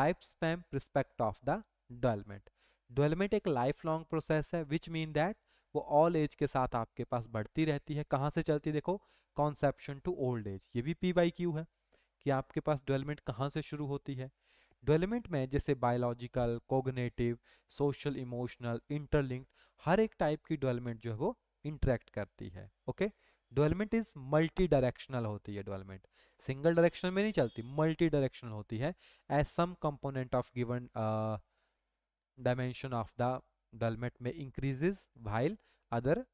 life span perspective of the development development एक लाइफ लॉन्ग प्रोसेस है विच मीन दैट वो ऑल एज के साथ आपके पास बढ़ती रहती है कहाँ से चलती देखो कॉन्सेप्शन टू ओल्ड एज ये भी पी वाई क्यू है कि आपके पास डेवलपमेंट कहाँ से शुरू होती है डेवलपमेंट में जैसे biological cognitive social emotional interlink हर एक टाइप की डेवलपमेंट जो है वो इंटरेक्ट करती है okay development is multi directional होती है डेवलपमेंट सिंगल डायरेक्शनल में नहीं चलती मल्टी डायरेक्शनल होती है as some component of given dimension of the development में इंक्रीजेज वाइल अदर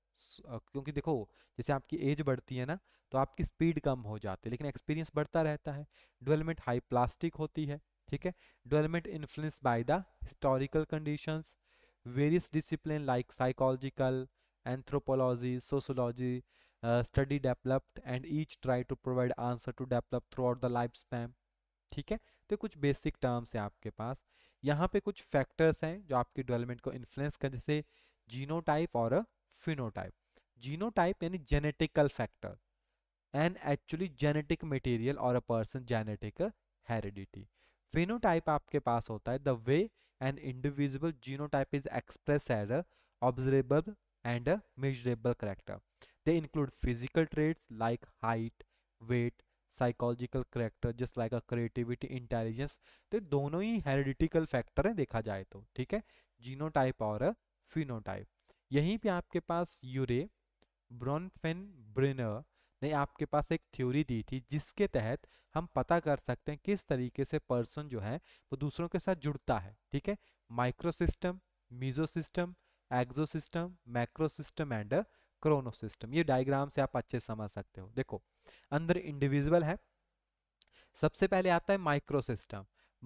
क्योंकि देखो जैसे आपकी एज बढ़ती है ना तो आपकी स्पीड कम हो जाती है लेकिन एक्सपीरियंस बढ़ता रहता है डेवलपमेंट हाई प्लास्टिक होती है ठीक है development influence by the historical conditions various discipline like psychological anthropology sociology study developed and each try to provide answer to develop throughout the life span ठीक है तो कुछ बेसिक टर्म्स हैं आपके पास यहाँ पे कुछ फैक्टर्स हैं जो आपकी डेवलपमेंट को इन्फ्लुएंस कर जैसे जीनोटाइप और फिनोटाइप जीनोटाइप यानी genetical factor and actually genetic material और a person genetic heredity phenotype आपके पास होता है the way an individual genotype is expressed observable and measurable character they include physical traits like height weight psychological character just like a creativity intelligence तो दोनों ही हेरिडिटिकल factor हैं देखा जाए तो ठीक है जीनोटाइप और फिनोटाइप यहीं पे आपके पास यूरे ब्रॉनफेन ब्रिनर ने आपके पास एक थ्योरी दी थी जिसके तहत हम पता कर सकते हैं किस तरीके से पर्सन जो है वो दूसरों के साथ जुड़ता है ठीक है microsystem system meso system exo system macro system and chrono system ये डायग्राम से आप अच्छे समझ सकते हो देखो अंदर इंडिविजुअल है सबसे पहले आता है माइक्रो सिस्टम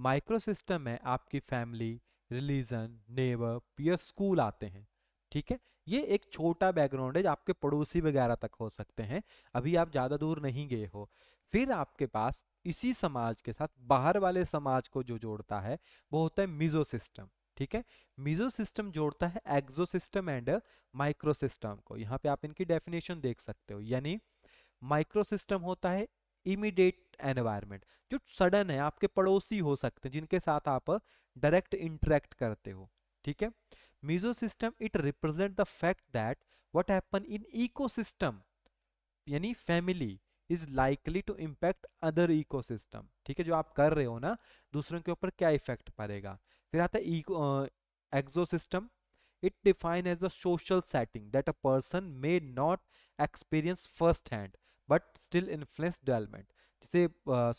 माइक्रो सिस्टम में आपकी family religion neighbour peer school आते हैं ठीक है ये एक छोटा बैकग्राउंड है जो आपके पड़ोसी वगैरह तक हो सकते हैं अभी आप ज़्यादा दूर नहीं गए हो फिर आपके पास इसी समाज के साथ बाहर वाले समाज को जो जोड़ता है वो होता है मिजो सिस्टम ठीक है मीजो सिस्टम जोड़ता है exo system and micro system को यहाँ पे आप इनकी डेफिनेशन देख सकते हो यानी माइक्रो सिस्टम होता है इमीडिएट एनवायरमेंट जो सडन है आपके पड़ोसी हो सकते हैं जिनके साथ आप डायरेक्ट इंटरेक्ट करते हो ठीक है meso system it represent the fact that what happen in ecosystem यानी family is likely to impact other ecosystem ठीक है जो आप कर रहे हो ना दूसरों के ऊपर क्या इफेक्ट पड़ेगा फिर आता है exo system it define as a social setting that a person may not experience first hand but still influence development जैसे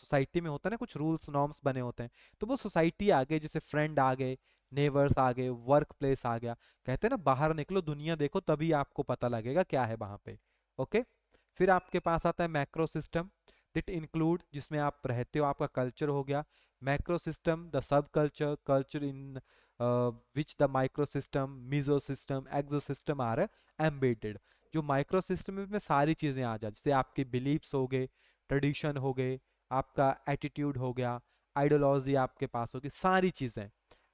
सोसाइटी में होता है ना कुछ रूल्स नॉर्म्स बने होते हैं तो वो सोसाइटी आ गए जैसे फ्रेंड आ गए नेबर्स आ गए वर्क प्लेस आ गया कहते हैं ना बाहर निकलो दुनिया देखो तभी आपको पता लगेगा क्या है वहाँ पे ओके फिर आपके पास आता है मैक्रो सिस्टम दिट इंक्लूड जिसमें आप रहते हो आपका कल्चर हो गया macrosystem, the subculture, culture in uh, which the microsystem, mesosystem, exosystem are embedded. जो माइक्रो सिस्टम में सारी चीज़ें आ जाए जैसे आपके बिलीव्स हो गए ट्रेडिशन हो गए आपका एटीट्यूड हो गया आइडियोलॉजी आपके पास होगी सारी चीज़ें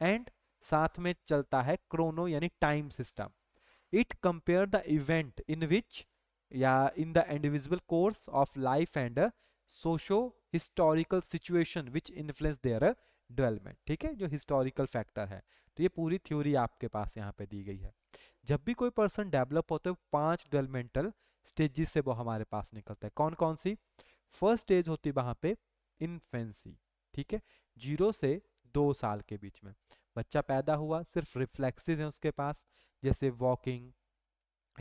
एंड साथ में चलता है क्रोनो यानी time system it compare the event in which या in the individual course of life and socio-historical situation which influence their development ठीक है जो हिस्टोरिकल फैक्टर है तो ये पूरी थ्योरी आपके पास यहाँ पे दी गई है जब भी कोई पर्सन डेवलप होते हैं पांच डेवलपमेंटल स्टेजेस से वो हमारे पास निकलता है कौन कौन सी फर्स्ट स्टेज होती है वहाँ पे इन्फेंसी ठीक है जीरो से दो साल के बीच में बच्चा पैदा हुआ सिर्फ रिफ्लेक्सेस हैं उसके पास जैसे वॉकिंग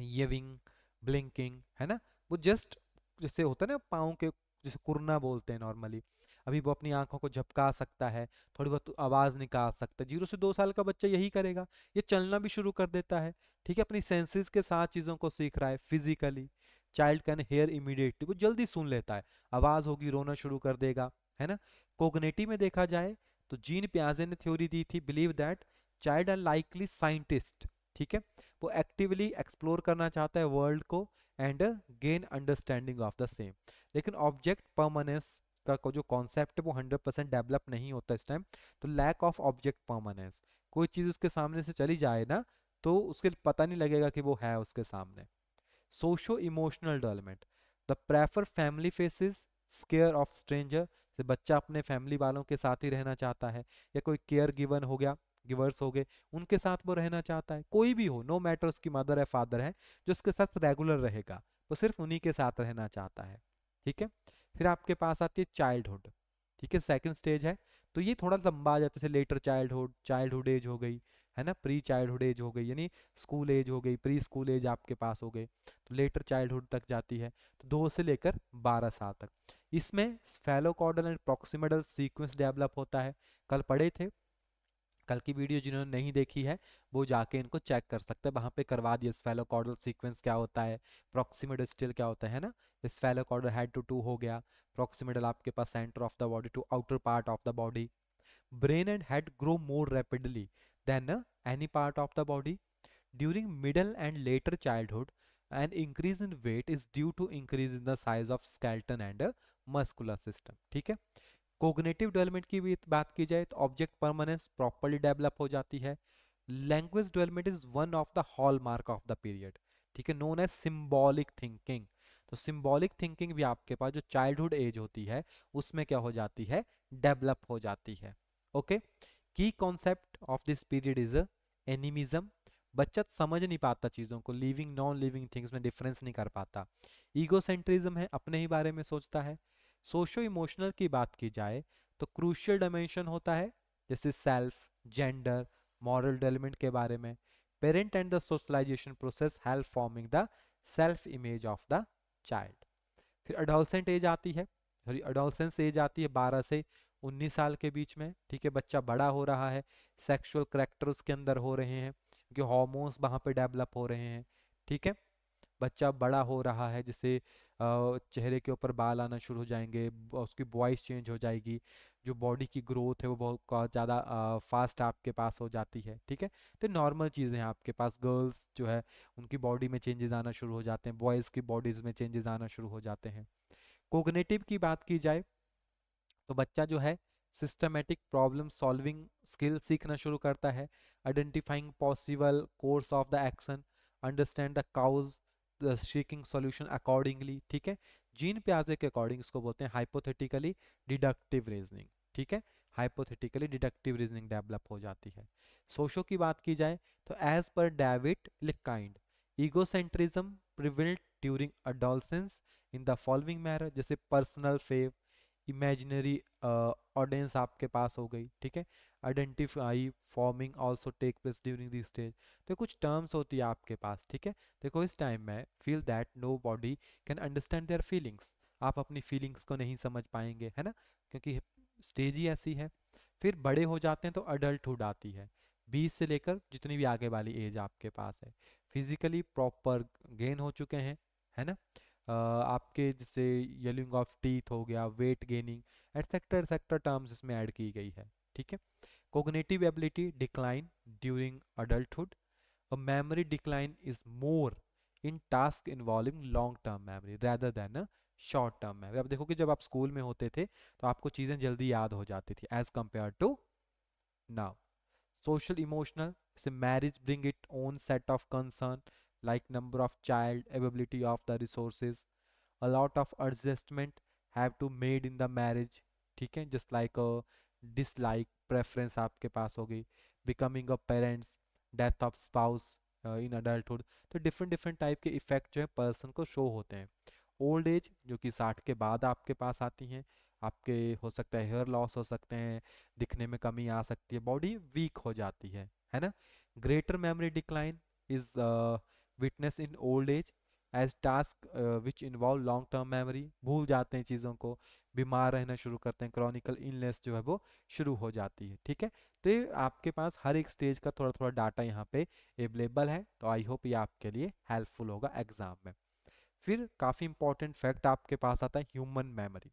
यविंग ब्लिंकिंग है ना वो जस्ट जैसे होता है ना पाँव के जिसे कुरना बोलते हैं नॉर्मली अभी वो अपनी आंखों को झपका सकता है थोड़ी बहुत आवाज़ निकाल सकता है जीरो से दो साल का बच्चा यही करेगा ये चलना भी शुरू कर देता है ठीक है अपनी सेंसेस के साथ चीज़ों को सीख रहा है physically child can hear immediately वो जल्दी सुन लेता है आवाज़ होगी रोना शुरू कर देगा है ना कोगनेटिव में देखा जाए तो जीन प्याजे ने थ्योरी दी थी believe that child are likely scientist ठीक है वो एक्टिवली एक्सप्लोर करना चाहता है वर्ल्ड को and gain understanding of the same लेकिन ऑब्जेक्ट परमानेंस का जो कॉन्सेप्ट है वो हंड्रेड परसेंट डेवलप नहीं होता इस टाइम तो लैक ऑफ ऑब्जेक्ट परमानेंस कोई चीज़ उसके सामने से चली जाए ना तो उसके पता नहीं लगेगा कि वो है उसके सामने socio emotional development the prefer family faces scare of stranger बच्चा अपने फैमिली वालों के साथ ही रहना चाहता है या कोई केयर गिवन हो गया गिवर्स हो गए उनके साथ वो रहना चाहता है कोई भी हो नो मैटर उसकी मदर है फादर है जो उसके साथ रेगुलर रहेगा वो सिर्फ उन्हीं के साथ रहना चाहता है ठीक है फिर आपके पास आती है चाइल्डहुड ठीक है सेकंड स्टेज है तो ये थोड़ा लंबा आ जाता है लेटर चाइल्डहुड चाइल्डहुड एज हो गई है ना प्री चाइल्डहुड एज हो गई यानी स्कूल एज हो गई प्री स्कूल एज आपके पास हो गई तो लेटर चाइल्डहुड तक जाती है तो दो से लेकर बारह साल तक इसमें cephalocaudal and proximodistal sequence develop होता है कल पढ़े थे कल की वीडियो जिन्होंने नहीं देखी है वो जाके इनको चेक कर सकते हैं वहाँ पे करवा दिया स्फेलोकॉर्डल सीक्वेंस क्या होता है प्रोक्सीमेड स्टिल क्या होता है ना स्फेलोकॉर्डल हेड टू टू हो गया प्रोक्सीमेडल आपके पास centre of the body to outer part of the body brain and head grow more rapidly than any part of the body during middle and later childhood and increase in weight is due to increase in the size of skeleton and muscular system ठीक है cognitive development की भी बात की जाए तो object permanence properly develop हो जाती है language development is one of the hallmark of the period ठीक है नोन एज सिम्बॉलिक थिंकिंग तो सिम्बॉलिक थिंकिंग भी आपके पास जो चाइल्डहुड एज होती है उसमें क्या हो जाती है डेवलप हो जाती है okay key concept of this period is animism बच्चा समझ नहीं पाता चीज़ों को लिविंग नॉन लिविंग थिंग्स में डिफरेंस नहीं कर पाता ईगोसेंट्रिज्म है अपने ही बारे में सोचता है सोशो इमोशनल की बात की जाए तो क्रूशियल डायमेंशन होता है जैसे सेल्फ जेंडर मॉरल डेवलपमेंट के बारे में parent and the socialisation process help forming the self image of the child फिर अडोलसेंट एज आती है सॉरी अडोलसेंस एज आती है 12 से 19 साल के बीच में ठीक है बच्चा बड़ा हो रहा है सेक्सुअल करेक्टर उसके अंदर हो रहे हैं क्योंकि हॉर्मोन्स वहाँ पे डेवलप हो रहे हैं ठीक है बच्चा बड़ा हो रहा है जैसे चेहरे के ऊपर बाल आना शुरू हो जाएंगे उसकी वॉइस चेंज हो जाएगी जो बॉडी की ग्रोथ है वो बहुत ज़्यादा फास्ट आपके पास हो जाती है ठीक है तो नॉर्मल चीज़ें हैं आपके पास गर्ल्स जो है उनकी बॉडी में चेंजेस आना शुरू हो जाते हैं बॉयज़ की बॉडीज़ में चेंजेस आना शुरू हो जाते हैं कोगनेटिव की बात की जाए तो बच्चा जो है सिस्टमेटिक प्रॉब्लम सॉल्विंग स्किल सीखना शुरू करता है identifying possible course of the action understand the cause seeking solution accordingly ठीक है जीन प्याजे के अकॉर्डिंग इसको बोलते हैं हाइपोथेटिकली डिडक्टिव रीजनिंग ठीक है हाइपोथेटिकली डिडक्टिव रीजनिंग डेवलप हो जाती है सोशो की बात की जाए तो एज पर David Elkind egocentrism prevalent during adolescence in the following manner जैसे personal fable imaginary audience uh, आपके पास हो गई ठीक है identify forming also take place during this stage तो कुछ टर्म्स होती है आपके पास ठीक है देखो इस टाइम में feel that nobody can understand their feelings आप अपनी फीलिंग्स को नहीं समझ पाएंगे है ना क्योंकि स्टेज ही ऐसी है फिर बड़े हो जाते हैं तो अडल्टुड आती है बीस से लेकर जितनी भी आगे वाली एज आपके पास है फिजिकली प्रॉपर गेन हो चुके हैं है ना आपके जैसे येलिंग ऑफ टीथ हो गया weight gaining etcetera etcetera terms इसमें ऐड की गई है ठीक है cognitive ability decline during adulthood और memory decline is more in task involving long term memory rather than short term memory आप कि जब आप स्कूल में होते थे तो आपको चीज़ें जल्दी याद हो जाती थी as compare to now social emotional marriage bring it own set of concern like number of child, availability of the resources. A lot of adjustment have to made in the marriage. ठीक है just like a dislike preference आपके पास होगी a parents death of spouse uh, in adulthood तो different different type के effect जो है person को show होते हैं old age जो कि साठ के बाद आपके पास आती हैं आपके हो सकता है हेयर लॉस हो सकते हैं दिखने में कमी आ सकती है बॉडी वीक हो जाती है है ना greater memory decline is witness in old age as task which involve long term memory भूल जाते हैं चीज़ों को बीमार रहना शुरू करते हैं क्रॉनिकल इलनेस जो है वो शुरू हो जाती है ठीक है तो ये आपके पास हर एक स्टेज का थोड़ा थोड़ा डाटा यहाँ पे अवेलेबल है तो आई होप ये आपके लिए हेल्पफुल होगा एग्जाम में फिर काफ़ी इंपॉर्टेंट फैक्ट आपके पास आता है ह्यूमन मेमोरी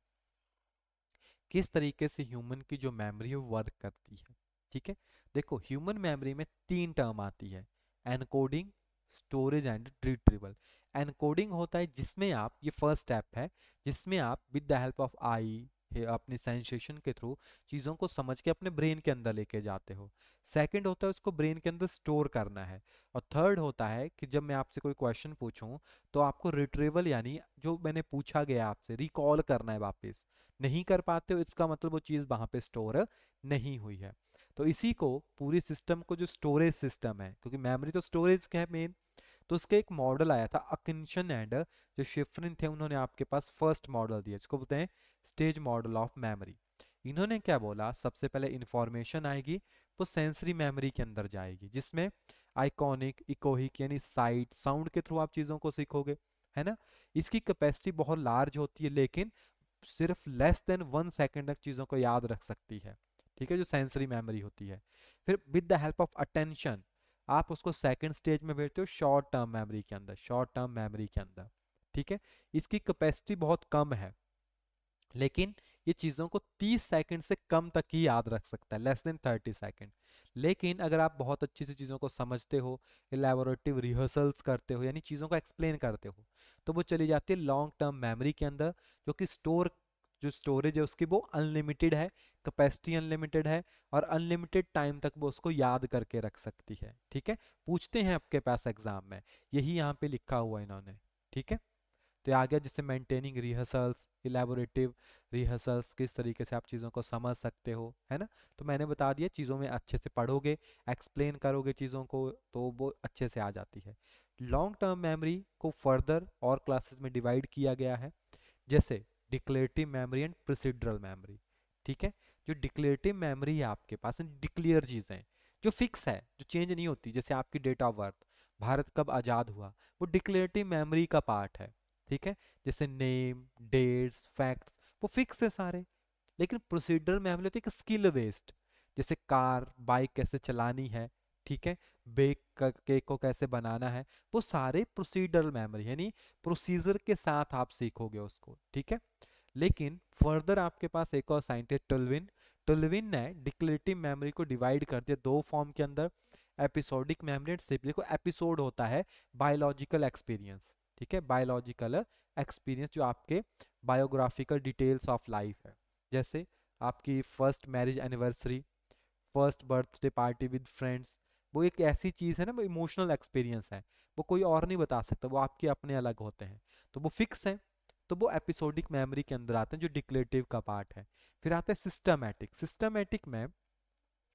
किस तरीके से ह्यूमन की जो मेमोरी है वर्क करती है ठीक है देखो ह्यूमन मेमोरी में तीन टर्म आती है एनकोडिंग स्टोरेज एंड रिट्रीवल ट्रीबल एनकोडिंग होता है जिसमें आप ये फर्स्ट स्टेप है जिसमें आप with the help of eye अपने सेंसेशन के थ्रू चीज़ों को समझ के अपने ब्रेन के अंदर लेके जाते हो सेकंड होता है उसको ब्रेन के अंदर स्टोर करना है और थर्ड होता है कि जब मैं आपसे कोई क्वेश्चन पूछूं तो आपको रिट्रीवल यानी जो मैंने पूछा गया आपसे रिकॉल करना है वापस नहीं कर पाते हो इसका मतलब वो चीज़ वहाँ पे स्टोर नहीं हुई है तो इसी को पूरी सिस्टम को जो स्टोरेज सिस्टम है क्योंकि मेमोरी तो स्टोरेज का है मेन तो उसका एक मॉडल आया था अकिनशन एंड जो शिफरिन थे उन्होंने आपके पास फर्स्ट मॉडल दिया जिसको बोलते हैं स्टेज मॉडल ऑफ मेमोरी इन्होंने क्या बोला सबसे पहले इंफॉर्मेशन आएगी वो सेंसरी मेमोरी के अंदर जाएगी जिसमें आइकॉनिक इकोहिक यानी साइट साउंड के थ्रू आप चीज़ों को सीखोगे है ना इसकी कैपेसिटी बहुत लार्ज होती है लेकिन सिर्फ लेस देन वन सेकेंड तक चीज़ों को याद रख सकती है ठीक है जो सेंसरी मेमोरी होती है फिर with the help of attention आप उसको सेकेंड स्टेज में भेजते हो शॉर्ट टर्म मेमोरी के अंदर शॉर्ट टर्म मेमोरी के अंदर ठीक है इसकी कैपेसिटी बहुत कम है लेकिन ये चीज़ों को 30 सेकंड से कम तक ही याद रख सकता है लेस देन 30 सेकंड लेकिन अगर आप बहुत अच्छी से चीज़ों को समझते हो एलेबोरेटिव रिहर्सल्स करते हो यानी चीज़ों को एक्सप्लेन करते हो तो वो चली जाती है लॉन्ग टर्म मेमोरी के अंदर जो कि स्टोर जो स्टोरेज है उसकी वो अनलिमिटेड है कैपेसिटी अनलिमिटेड है और अनलिमिटेड टाइम तक वो उसको याद करके रख सकती है ठीक है पूछते हैं आपके पास एग्जाम में यही यहाँ पे लिखा हुआ इन्होंने ठीक है तो आ गया जिससे मेंटेनिंग रिहर्सल्स इलेबोरेटिव रिहर्सल्स किस तरीके से आप चीज़ों को समझ सकते हो है ना तो मैंने बता दिया चीज़ों में अच्छे से पढ़ोगे एक्सप्लेन करोगे चीज़ों को तो वो अच्छे से आ जाती है लॉन्ग टर्म मेमोरी को फर्दर और क्लासेस में डिवाइड किया गया है जैसे declarative memory and procedural memory ठीक है जो डिक्लेरेटिव मेमोरी है आपके पास डिक्लेयर चीज़ें जो फिक्स है जो चेंज नहीं होती जैसे आपकी डेट ऑफ बर्थ भारत कब आज़ाद हुआ वो डिक्लेरेटिव मेमोरी का पार्ट है ठीक है जैसे नेम डेट्स फैक्ट्स वो फिक्स है सारे लेकिन प्रोसीडर मेमोरी होती है एक स्किल बेस्ड जैसे कार बाइक कैसे चलानी है ठीक है बेक केक को कैसे बनाना है वो सारे प्रोसीडरल मेमोरी यानी प्रोसीजर के साथ आप सीखोगे उसको ठीक है लेकिन फर्दर आपके पास एक और साइंटिस्ट टुलविन टुलविन ने डिक्लेटिव मेमोरी को डिवाइड कर दिया दो फॉर्म के अंदर एपिसोडिक मेमोरी एंड सिपली को एपिसोड होता है बायोलॉजिकल एक्सपीरियंस ठीक है बायोलॉजिकल एक्सपीरियंस जो आपके बायोग्राफिकल डिटेल्स ऑफ लाइफ है जैसे आपकी first marriage anniversary first birthday party with friends वो एक ऐसी चीज़ है ना वो इमोशनल एक्सपीरियंस है वो कोई और नहीं बता सकता वो आपके अपने अलग होते हैं तो वो फिक्स हैं तो वो एपिसोडिक मेमोरी के अंदर आते हैं जो डिक्लेटिव का पार्ट है फिर आते हैं सिस्टमैटिक सिस्टमैटिक में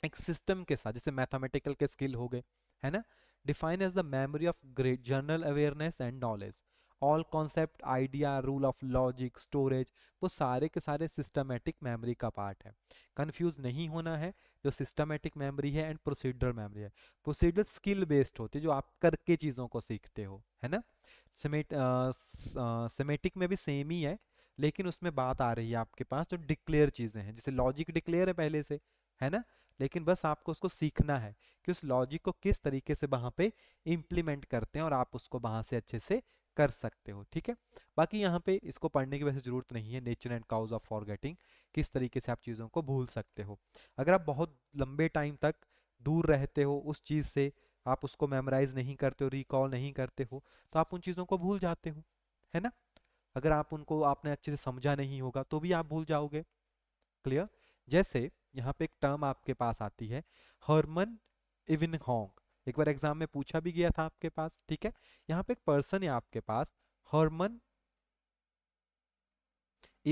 एक सिस्टम के साथ जैसे मैथमेटिकल के स्किल हो गए है ना define as the memory of great general awareness and knowledge all concept idea rule of logic storage वो सारे के सारे सिस्टमेटिक मेमोरी का पार्ट है कन्फ्यूज नहीं होना है जो सिस्टमेटिक मेमोरी है एंड प्रोसीडरल मेमोरी है प्रोसीडर स्किल बेस्ड होती है जो आप करके चीज़ों को सीखते हो है ना सेमेटिक में भी सेम ही है लेकिन उसमें बात आ रही है आपके पास जो डिक्लेयर चीज़ें हैं जैसे लॉजिक डिक्लेयर है पहले से है ना लेकिन बस आपको उसको सीखना है कि उस लॉजिक को किस तरीके से वहाँ पे इम्प्लीमेंट करते हैं और आप उसको वहाँ से अच्छे से कर सकते हो ठीक है बाकी यहाँ पे इसको पढ़ने की वैसे ज़रूरत नहीं है nature and cause of for किस तरीके से आप चीज़ों को भूल सकते हो अगर आप बहुत लंबे टाइम तक दूर रहते हो उस चीज़ से आप उसको मेमोराइज नहीं करते हो रिकॉल नहीं करते हो तो आप उन चीज़ों को भूल जाते हो है ना अगर आप उनको आपने अच्छे से समझा नहीं होगा तो भी आप भूल जाओगे क्लियर जैसे यहाँ पे एक टर्म आपके पास आती है हरमन इविन एक बार एग्जाम में पूछा भी गया था आपके पास ठीक है यहाँ पे एक पर्सन है आपके पास हॉर्मन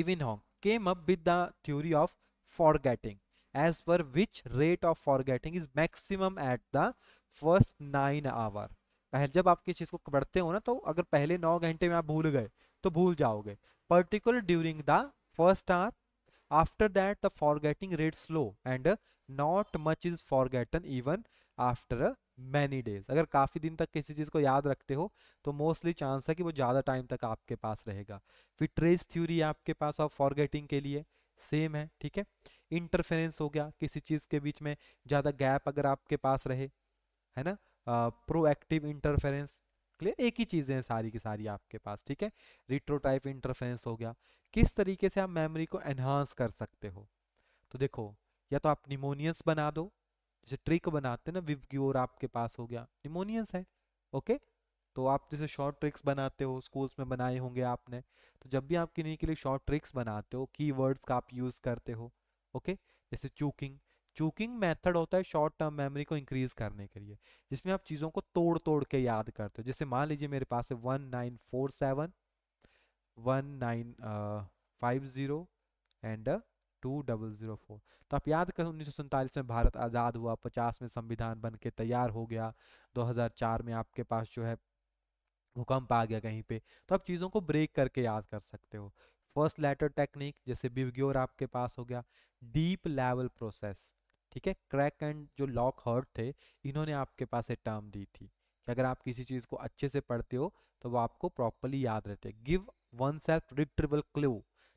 इविन हॉन्ग came up with the theory of forgetting as per which rate of forgetting is maximum at the first nine hour पहले जब आप किसी चीज़ को पढ़ते हो ना तो अगर पहले नौ घंटे में आप भूल गए तो भूल जाओगे particular during the first hour after that the forgetting rate slow and not much is forgotten even after a many days अगर काफ़ी दिन तक किसी चीज़ को याद रखते हो तो मोस्टली चांस है कि वो ज़्यादा टाइम तक आपके पास रहेगा फिर ट्रेस थ्यूरी आपके पास और फॉरगेटिंग के लिए सेम है ठीक है इंटरफेरेंस हो गया किसी चीज़ के बीच में ज़्यादा गैप अगर आपके पास रहे है ना प्रोएक्टिव इंटरफेरेंस क्लियर एक ही चीज़ें हैं सारी की सारी आपके पास ठीक है रिट्रोटाइप इंटरफेरेंस हो गया किस तरीके से आप मेमोरी को एनहांस कर सकते हो तो देखो या तो आप निमोनियस बना दो जैसे ट्रिक बनाते हैं ना विवग्योर आपके पास हो गया निमोनियस है ओके तो आप जैसे शॉर्ट ट्रिक्स बनाते हो स्कूल्स में बनाए होंगे आपने तो जब भी आप किन्हीं के लिए शॉर्ट ट्रिक्स बनाते हो की वर्ड्स का आप यूज़ करते हो ओके जैसे चूकिंग चूकिंग मेथड होता है शॉर्ट टर्म मेमोरी को इंक्रीज करने के लिए जिसमें आप चीज़ों को तोड़ तोड़ के याद करते हो जैसे मान लीजिए मेरे पास है one nine four seven one nine five zero and two double zero four तो आप याद करें उन्नीस में भारत आज़ाद हुआ पचास में संविधान बन के तैयार हो गया 2004 में आपके पास जो है भूकंप आ गया कहीं पे तो आप चीज़ों को ब्रेक करके याद कर सकते हो फर्स्ट लेटर टेक्निक जैसे बिवग्योर आपके पास हो गया डीप लेवल प्रोसेस ठीक है क्रैक एंड जो लॉक हर्ट थे इन्होंने आपके पास एक टर्म दी थी कि अगर आप किसी चीज़ को अच्छे से पढ़ते हो तो वो आपको प्रॉपरली याद रहते give oneself retrievable clue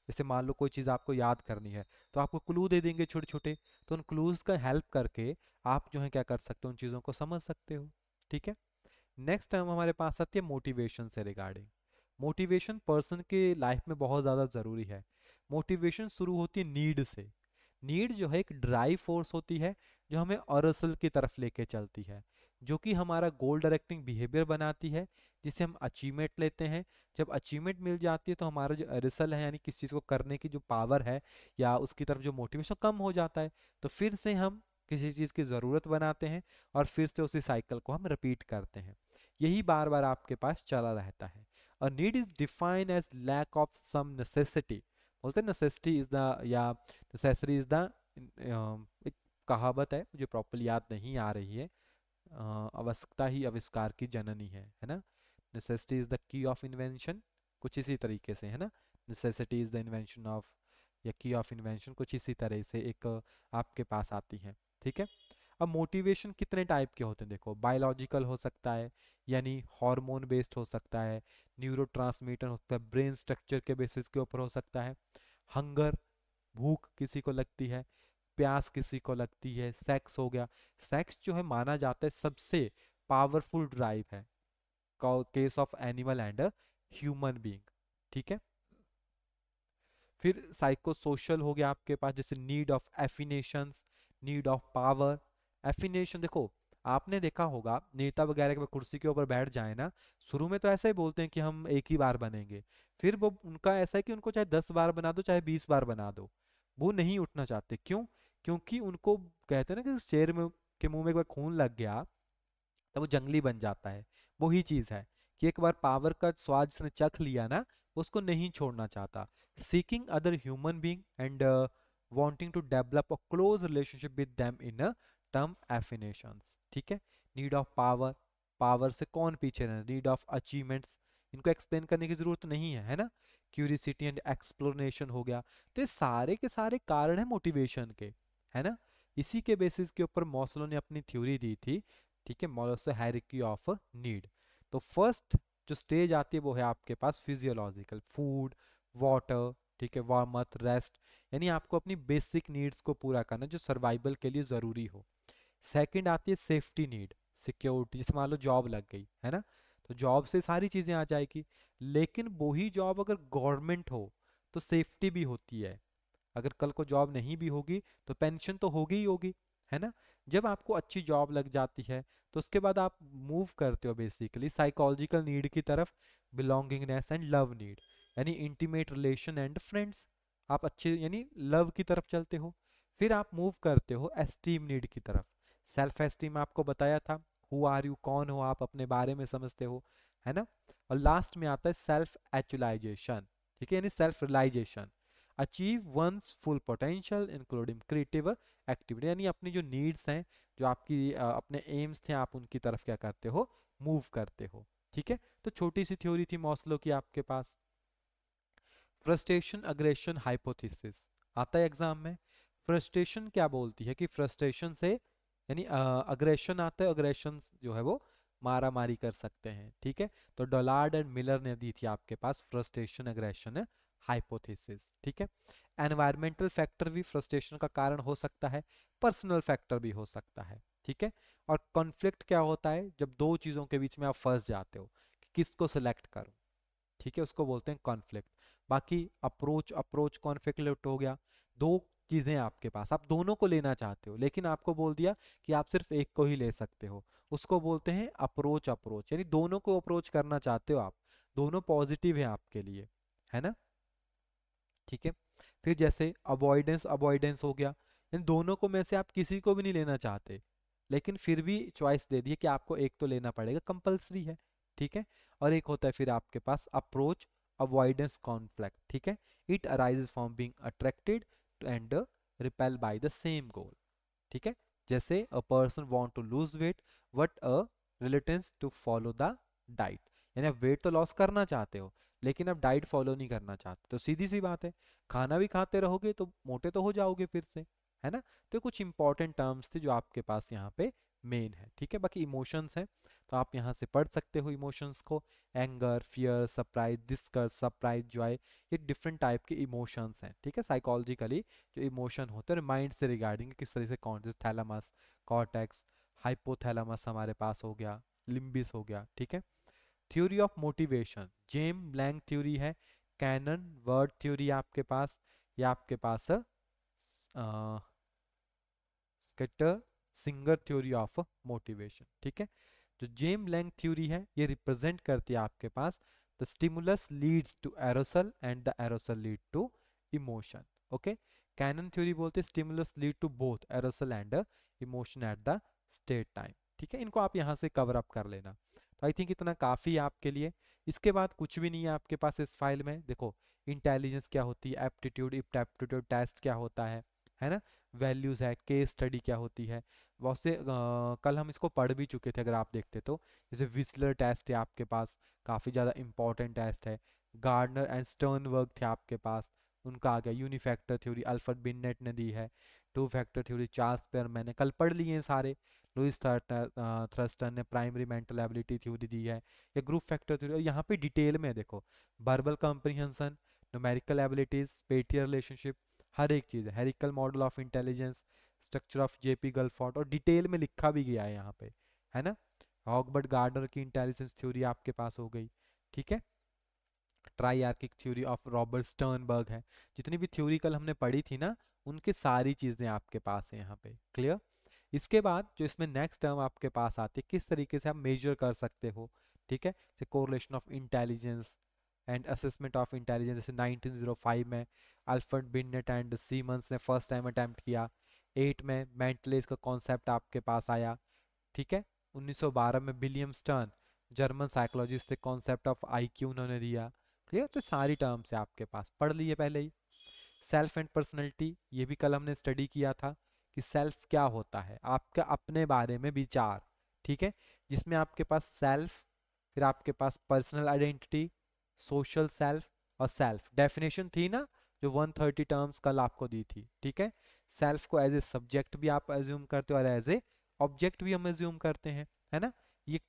जैसे मान लो कोई चीज़ आपको याद करनी है तो आपको क्लू दे देंगे छोटे छोटे तो उन क्लूज़ का हेल्प करके आप जो है क्या कर सकते हो उन चीज़ों को समझ सकते हो ठीक है नेक्स्ट टाइम हमारे पास आती है मोटिवेशन से रिगार्डिंग मोटिवेशन पर्सन के लाइफ में बहुत ज़्यादा ज़रूरी है मोटिवेशन शुरू होती है नीड से नीड जो है एक ड्राइव फोर्स होती है जो हमें अरसल की तरफ लेके चलती है जो कि हमारा गोल डायरेक्टिंग बिहेवियर बनाती है जिसे हम अचीवमेंट लेते हैं जब अचीवमेंट मिल जाती है तो हमारा जो रिसल है यानी किस चीज़ को करने की जो पावर है या उसकी तरफ जो मोटिवेशन कम हो जाता है तो फिर से हम किसी चीज़ की ज़रूरत बनाते हैं और फिर से उसी साइकिल को हम रिपीट करते हैं यही बार बार आपके पास चला रहता है और need is defined as lack of some necessity बोलते हैं नेसेसिटी इज़ द या नेसेसरी इज़ द एक कहावत है मुझे प्रॉपरली याद नहीं आ रही है आवश्यकता ही आविष्कार की जननी है है ना नेसेसिटी इज द की ऑफ इन्वेंशन कुछ इसी तरीके से है ना necessity is the invention of या की ऑफ इन्वेंशन कुछ इसी तरह से एक आपके पास आती है ठीक है अब मोटिवेशन कितने टाइप के होते हैं देखो बायोलॉजिकल हो सकता है यानी हार्मोन बेस्ड हो सकता है न्यूरो ट्रांसमीटर हो सकता है ब्रेन स्ट्रक्चर के बेसिस के ऊपर हो सकता है हंगर भूख किसी को लगती है प्यास किसी को लगती है सेक्स हो गया सेक्स जो है माना जाता है सबसे पावरफुल ड्राइव है case of animal and human being ठीक है फिर साइको सोशल हो गया आपके पास जैसे need of affiliation need of power affiliation देखो आपने देखा होगा नेता वगैरह के कुर्सी के ऊपर बैठ जाए ना शुरू में तो ऐसा ही बोलते हैं कि हम एक ही बार बनेंगे फिर वो उनका ऐसा है कि उनको चाहे दस बार बना दो चाहे बीस बार बना दो वो नहीं उठना चाहते क्यों क्योंकि उनको कहते हैं ना कि शेर में के मुंह में एक बार खून लग गया तो वो जंगली बन जाता है वो ही चीज़ है कि एक बार पावर का स्वाद जिसने चख लिया ना उसको नहीं छोड़ना चाहता seeking other human being and wanting to develop a close relationship with them in term affiliation ठीक है नीड ऑफ पावर पावर से कौन पीछे रहना नीड ऑफ अचीवमेंट्स इनको एक्सप्लेन करने की जरूरत नहीं है है ना क्यूरिसिटी एंड एक्सप्लोरेशन हो गया तो ये सारे के सारे कारण है मोटिवेशन के है ना इसी के बेसिस के ऊपर मॉसलो ने अपनी थ्योरी दी थी ठीक है मॉलोसो हायरिकी ऑफ नीड तो फर्स्ट जो स्टेज आती है वो है आपके पास फिजियोलॉजिकल फूड वाटर ठीक है वार्मथ रेस्ट यानी आपको अपनी बेसिक नीड्स को पूरा करना जो सर्वाइवल के लिए ज़रूरी हो सेकंड आती है सेफ्टी नीड सिक्योरिटी जैसे मान लो जॉब लग गई है ना तो जॉब से सारी चीज़ें आ जाएगी लेकिन वही जॉब अगर गवर्नमेंट हो तो सेफ्टी भी होती है अगर कल को जॉब नहीं भी होगी तो पेंशन तो होगी ही होगी है ना जब आपको अच्छी जॉब लग जाती है तो उसके बाद आप मूव करते हो बेसिकली साइकोलॉजिकल नीड की तरफ बिलोंगिंगनेस एंड लव नीड यानी इंटीमेट रिलेशन एंड फ्रेंड्स आप अच्छे यानी लव की तरफ चलते हो फिर आप मूव करते हो एस्टीम नीड की तरफ सेल्फ एस्टीम आपको बताया था हु आर यू कौन हो आप अपने बारे में समझते हो है ना और लास्ट में आता है सेल्फ एचुलाइजेशन ठीक है यानी self realization achieve one's full potential including creative activity यानी अपनी जो नीड्स हैं जो आपकी अपने एम्स थे आप उनकी तरफ क्या करते हो मूव करते हो ठीक है तो छोटी सी थ्योरी थी मौसलो की आपके पास फ्रस्ट्रेशन अग्रेशन हाइपोथिस आता है एग्जाम में फ्रस्ट्रेशन क्या बोलती है कि फ्रस्ट्रेशन से यानी अग्रेशन आता है अग्रेशन जो है वो मारा मारी कर सकते हैं ठीक है तो डोलार्ड एंड मिलर ने दी थी आपके पास फ्रस्ट्रेशन अग्रेशन है हाइपोथेसिस ठीक है एनवायरमेंटल फैक्टर भी फ्रस्ट्रेशन का कारण हो सकता है पर्सनल फैक्टर भी हो सकता है ठीक है और कॉन्फ्लिक्ट क्या होता है जब दो चीज़ों के बीच में आप फंस जाते हो कि किसको सिलेक्ट करूं ठीक है उसको बोलते हैं कॉन्फ्लिक्ट बाकी अप्रोच अप्रोच कॉन्फ्लिक्ट हो गया दो चीज़ें आपके पास आप दोनों को लेना चाहते हो लेकिन आपको बोल दिया कि आप सिर्फ एक को ही ले सकते हो उसको बोलते हैं अप्रोच अप्रोच यानी दोनों को अप्रोच करना चाहते हो आप दोनों पॉजिटिव हैं आपके लिए है ना ठीक है फिर जैसे अवॉइडेंस अवॉइडेंस हो गया इन दोनों को में से आप किसी को भी नहीं लेना चाहते लेकिन फिर भी चॉइस दे दिए कि आपको एक तो लेना पड़ेगा कंपलसरी है ठीक है और एक होता है फिर आपके पास अप्रोच अवॉइडेंस कॉन्फ्लैक्ट ठीक है it arise from being attracted and repel by the same goal ठीक है जैसे a person want to lose weight but a reluctance to follow the diet यानी आप वेट तो लॉस करना चाहते हो लेकिन अब डाइट फॉलो नहीं करना चाहते तो सीधी सी बात है खाना भी खाते रहोगे तो मोटे तो हो जाओगे फिर से है ना तो कुछ इंपॉर्टेंट टर्म्स थे जो आपके पास यहाँ पे मेन है ठीक है बाकी इमोशंस हैं तो आप यहाँ से पढ़ सकते हो इमोशंस को anger fear surprise disgust surprise joy ये डिफरेंट टाइप के इमोशंस हैं ठीक है साइकोलॉजिकली जो इमोशन होते हैं माइंड से रिगार्डिंग किस तरह से कौन थैलामस कॉटेक्स हाइपोथैलामस हमारे पास हो गया लिम्बिस हो गया ठीक है theory of motivation James Lange theory है कैनन वर्ड थ्योरी आपके पास या आपके पास Schachter Singer theory of motivation ठीक है तो जेम ब्लैंक थ्योरी है ये रिप्रेजेंट करती है आपके पास the stimulus leads to arousal and the arousal lead to emotion okay Cannon theory बोलते stimulus lead to both arousal and emotion at the state time ठीक है इनको आप यहां से कवर अप कर लेना तो आई थिंक इतना काफ़ी है आपके लिए इसके बाद कुछ भी नहीं है आपके पास इस फाइल में देखो इंटेलिजेंस क्या होती है एप्टीट्यूड एप्टीट्यूड टेस्ट क्या होता है है ना वैल्यूज़ है केस स्टडी क्या होती है बहुत से कल हम इसको पढ़ भी चुके थे अगर आप देखते तो जैसे विस्लर टेस्ट है आपके पास काफ़ी ज़्यादा इंपॉर्टेंट टेस्ट है गार्डनर एंड स्टर्न वर्क थे आपके पास उनका आ गया यूनिफैक्टर थ्योरी अल्फर्ड बिन्नेट ने दी है टू फैक्टर थ्योरी चार्ल्स पेयर मैंने कल पढ़ लिए हैं सारे लुइस थ्रस्टन ने प्राइमरी मेंटल एबिलिटी थ्योरी दी है या ग्रुप फैक्टर थ्योरी यहाँ पे डिटेल में देखो बर्बल कॉम्प्रिहेंसन नोमेरिकल एबिलिटीज पेटियर रिलेशनशिप हर एक चीज़ hierarchical model of intelligence structure of J P Guilford और डिटेल में लिखा भी गया है यहाँ पे है ना हॉकबर्ट गार्डनर की इंटेलिजेंस थ्योरी आपके पास हो गई ठीक है triarchic theory of Robert Sternberg है जितनी भी थ्योरिकल हमने पढ़ी थी ना उनके सारी चीज़ें आपके पास है यहाँ पे क्लियर इसके बाद जो इसमें नेक्स्ट टर्म आपके पास आती है किस तरीके से आप मेजर कर सकते हो ठीक है जैसे correlation of intelligence and assessment of intelligence जैसे 1905 में अल्फर्ड बिन्नेट एंड सीमंस ने फर्स्ट टाइम अटैम्प्ट किया एट में मेंटलेज का कॉन्सेप्ट आपके पास आया ठीक है 1912 में विलियम स्टर्न जर्मन साइकोलॉजिस्ट थे कॉन्सेप्ट ऑफ क्यू उन्होंने दिया क्लियर तो सारी टर्म्स है आपके पास पढ़ लिए पहले ही सेल्फ एंड पर्सनैलिटी ये भी कल हमने स्टडी किया था कि सेल्फ क्या होता है आपका अपने बारे में विचार ठीक है जिसमें आपके पास सेल्फ फिर आपके पास पर्सनल आइडेंटिटी सोशल सेल्फ और सेल्फ डेफिनेशन थी ना जो 130 थर्टी टर्म्स कल आपको दी थी ठीक है सेल्फ को एज ए सब्जेक्ट भी आप एज्यूम करते हो और एज ए ऑब्जेक्ट भी हम एज्यूम करते हैं है ना ये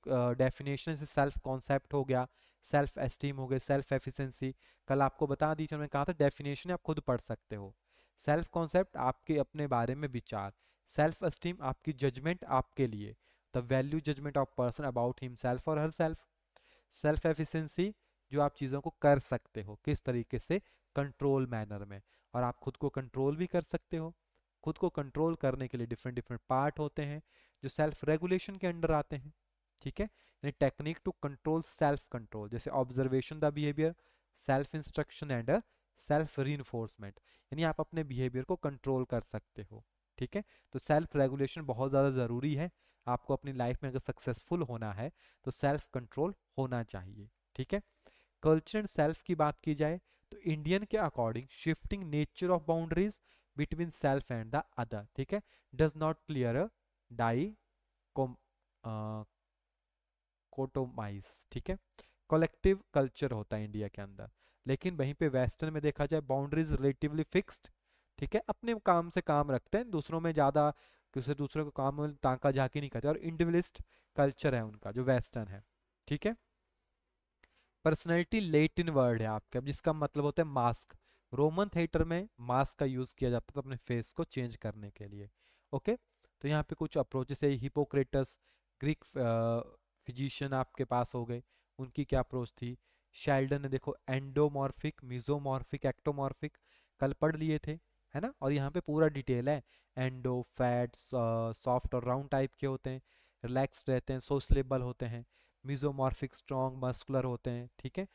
डेफिनेशन से सेल्फ कॉन्सेप्ट हो गया सेल्फ एस्टीम हो गया सेल्फ एफिशिएंसी कल आपको बता दी थी मैंने कहा था डेफिनेशन आप खुद पढ़ सकते हो सेल्फ कॉन्सेप्ट आपके अपने बारे में विचार सेल्फ स्टीम आपकी जजमेंट आपके लिए the value judgement of person about him self और हर सेल्फ सेल्फ एफिशेंसी जो आप चीज़ों को कर सकते हो किस तरीके से कंट्रोल मैनर में और आप खुद को कंट्रोल भी कर सकते हो खुद को कंट्रोल करने के लिए डिफरेंट डिफरेंट पार्ट होते हैं जो सेल्फ रेगुलेशन के अंडर आते हैं ठीक है यानी technique to control self control जैसे observation the behaviour self instruction and self reinforcement यानी आप अपने बिहेवियर को कंट्रोल कर सकते हो ठीक है तो सेल्फ रेगुलेशन बहुत ज़्यादा ज़रूरी है आपको अपनी लाइफ में अगर सक्सेसफुल होना है तो सेल्फ कंट्रोल होना चाहिए ठीक है कल्चर एंड सेल्फ की बात की जाए तो इंडियन के according shifting nature of boundaries between self and the other ठीक है does not clear dichotomies ठीक है कलेक्टिव कल्चर होता है इंडिया के अंदर लेकिन वहीं पे वेस्टर्न में देखा जाए बाउंड्रीज रिलेटिवली फिक्स्ड ठीक है अपने काम से काम रखते हैं दूसरों में ज़्यादा किसी दूसरे को काम में ताका नहीं करते और इंडिविजुअलिस्ट कल्चर है उनका जो वेस्टर्न है ठीक है पर्सनैलिटी इन वर्ड है आपके जिसका मतलब होता है मास्क रोमन थिएटर में मास्क का यूज़ किया जाता था अपने फेस को चेंज करने के लिए ओके तो यहाँ पे कुछ अप्रोचेस है हिपोक्रेटस ग्रीक फिजिशियन आपके पास हो गए उनकी क्या अप्रोच थी शेल्डन ने देखो एंडोमॉर्फिक मिजोमॉर्फिक एक्टोमॉर्फिक कल पढ़ लिए थे है ना और यहाँ पे पूरा डिटेल है एंडो फैट सॉफ्ट और राउंड टाइप के होते हैं रिलैक्स रहते हैं सोसलेबल होते हैं मिजोमॉर्फिक स्ट्रॉन्ग मस्कुलर होते हैं ठीक है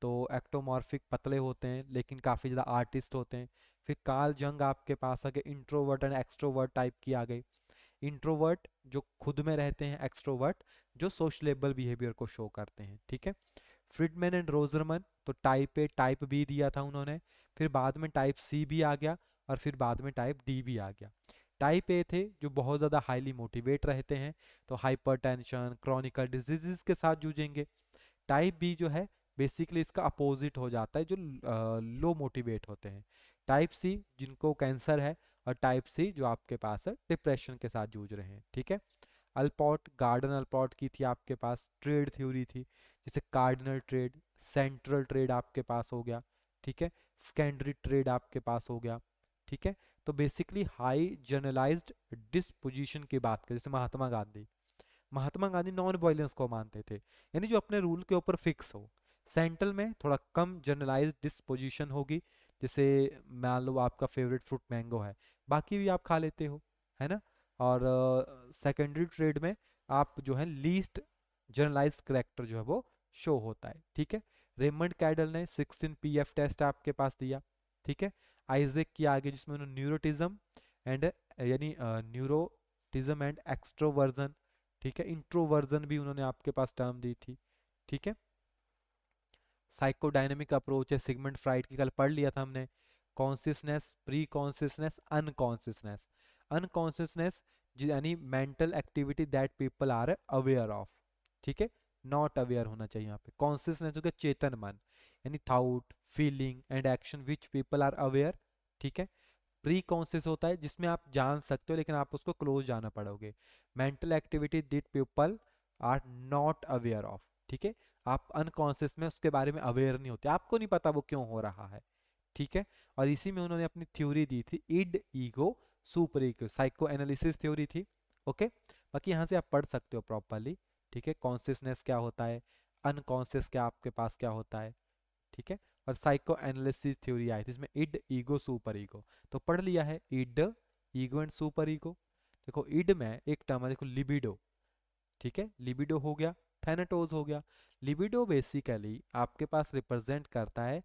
तो एक्टोमॉर्फिक पतले होते हैं लेकिन काफ़ी ज़्यादा आर्टिस्ट होते हैं फिर काल जंग आपके पास आके इंट्रोवर्ट एंड एक्सट्रोवर्ट टाइप की आ गई इंट्रोवर्ट जो खुद में रहते हैं एक्सट्रोवर्ट जो सोशलेबल बिहेवियर को शो करते हैं ठीक है फ्रिडमैन एंड रोजरमन तो टाइप ए टाइप बी दिया था उन्होंने फिर बाद में टाइप सी भी आ गया और फिर बाद में टाइप डी भी आ गया टाइप ए थे जो बहुत ज़्यादा हाईली मोटिवेट रहते हैं तो हाइपरटेंशन क्रॉनिकल डिजीज के साथ जूझेंगे टाइप बी जो है बेसिकली इसका अपोजिट हो जाता है जो लो मोटिवेट होते हैं टाइप सी जिनको कैंसर है और टाइप सी जो आपके पास है डिप्रेशन के साथ जूझ रहे हैं ठीक है अल्पॉट गार्डन अल्पॉट की थी आपके पास ट्रेड थ्योरी थी जैसे कार्डिनल ट्रेड सेंट्रल ट्रेड आपके पास हो गया ठीक है सेकेंडरी ट्रेड आपके पास हो गया ठीक है तो बेसिकली हाई जर्नलाइज्ड डिस्पोजिशन की बात करें जैसे महात्मा गांधी महात्मा गांधी नॉन वायलेंस को मानते थे यानी जो अपने रूल के ऊपर फिक्स हो सेंट्रल में थोड़ा कम जर्नलाइज डिस्पोजिशन होगी जैसे मान लो आपका फेवरेट फ्रूट मैंगो है बाकी भी आप खा लेते हो है ना और सेकेंडरी uh, ट्रेड में आप जो है लीस्ट जर्नलाइज करेक्टर जो है वो शो होता है ठीक है रेमंड कैडल ने 16 पीएफ टेस्ट आपके पास दिया ठीक है आइजेक की आगे जिसमें उन्होंने न्यूरोटिज्म एंड यानी न्यूरोटिज्म एंड एक्स्ट्रोवर्जन ठीक है इंट्रोवर्जन भी उन्होंने आपके पास टर्म दी थी ठीक है साइकोडाइनमिक अप्रोच है सिगमेंट फ्राइड की कल पढ़ लिया था हमने consciousness pre consciousness unconsciousness unconsciousness यानी mental activity that people are aware of ठीक है नॉट अवेयर होना चाहिए यहाँ पे कॉन्सियसनेस हो गया चेतन मन यानी thought feeling and action which people are aware ठीक है प्री कॉन्सियस होता है जिसमें आप जान सकते हो लेकिन आप उसको क्लोज जाना पड़ोगे mental activity that people are not aware of ठीक है आप अनकॉन्सियस में उसके बारे में अवेयर नहीं होते आपको नहीं पता वो क्यों हो रहा है ठीक है और इसी में उन्होंने अपनी थ्योरी दी थी id ego super ego psycho analysis theory थी ओके बाकी यहाँ से आप पढ़ सकते हो प्रॉपरली ठीक है कॉन्सियसनेस क्या होता है अनकॉन्सियस क्या आपके पास क्या होता है ठीक है और साइको एनालिसिस थ्योरी आई थी इसमें इड ईगो सुपर ईगो तो पढ़ लिया है id ego and super ego देखो इड में एक टर्म है देखो लिबिडो ठीक है लिबिडो हो गया थैनेटोज हो गया लिबिडो बेसिकली आपके पास रिप्रेजेंट करता है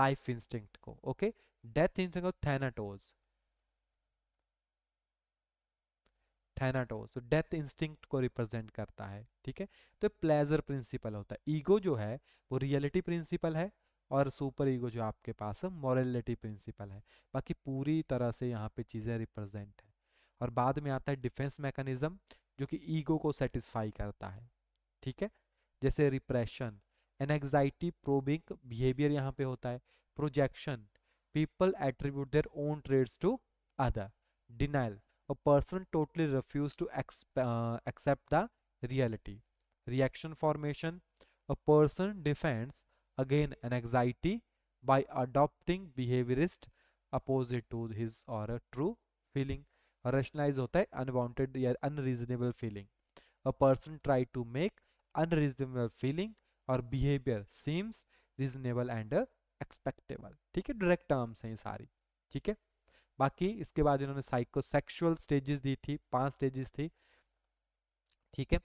लाइफ इंस्टिंक्ट को okay death instinct thanatos thanatos death instinct को रिप्रेजेंट करता है ठीक है तो प्लेजर प्रिंसिपल होता है ईगो जो है वो रियलिटी प्रिंसिपल है और सुपर ईगो जो आपके पास है प्रिंसिपल है बाकी पूरी तरह से यहाँ पे चीज़ें रिप्रेजेंट है और बाद में आता है डिफेंस मैकेनिज्म जो कि ईगो को सेटिस्फाई करता है ठीक है जैसे रिप्रेशन एग्जाइटी प्रोबिंग बिहेवियर यहाँ पे होता है projection people attribute their own traits to other denial a person totally refuse to uh, accept the reality. Reaction formation A person defends again an anxiety by adopting behaviorist opposite to his or her true feeling. Rationalize hota hai unwanted or unreasonable feeling. A person try to make unreasonable feeling or behavior seems reasonable and uh, expectable. ठीक है direct terms हैं ये सारी ठीक है बाकी इसके बाद इन्होंने सेक्शुअल स्टेजेस दी थी पांच स्टेजेस थी ठीक है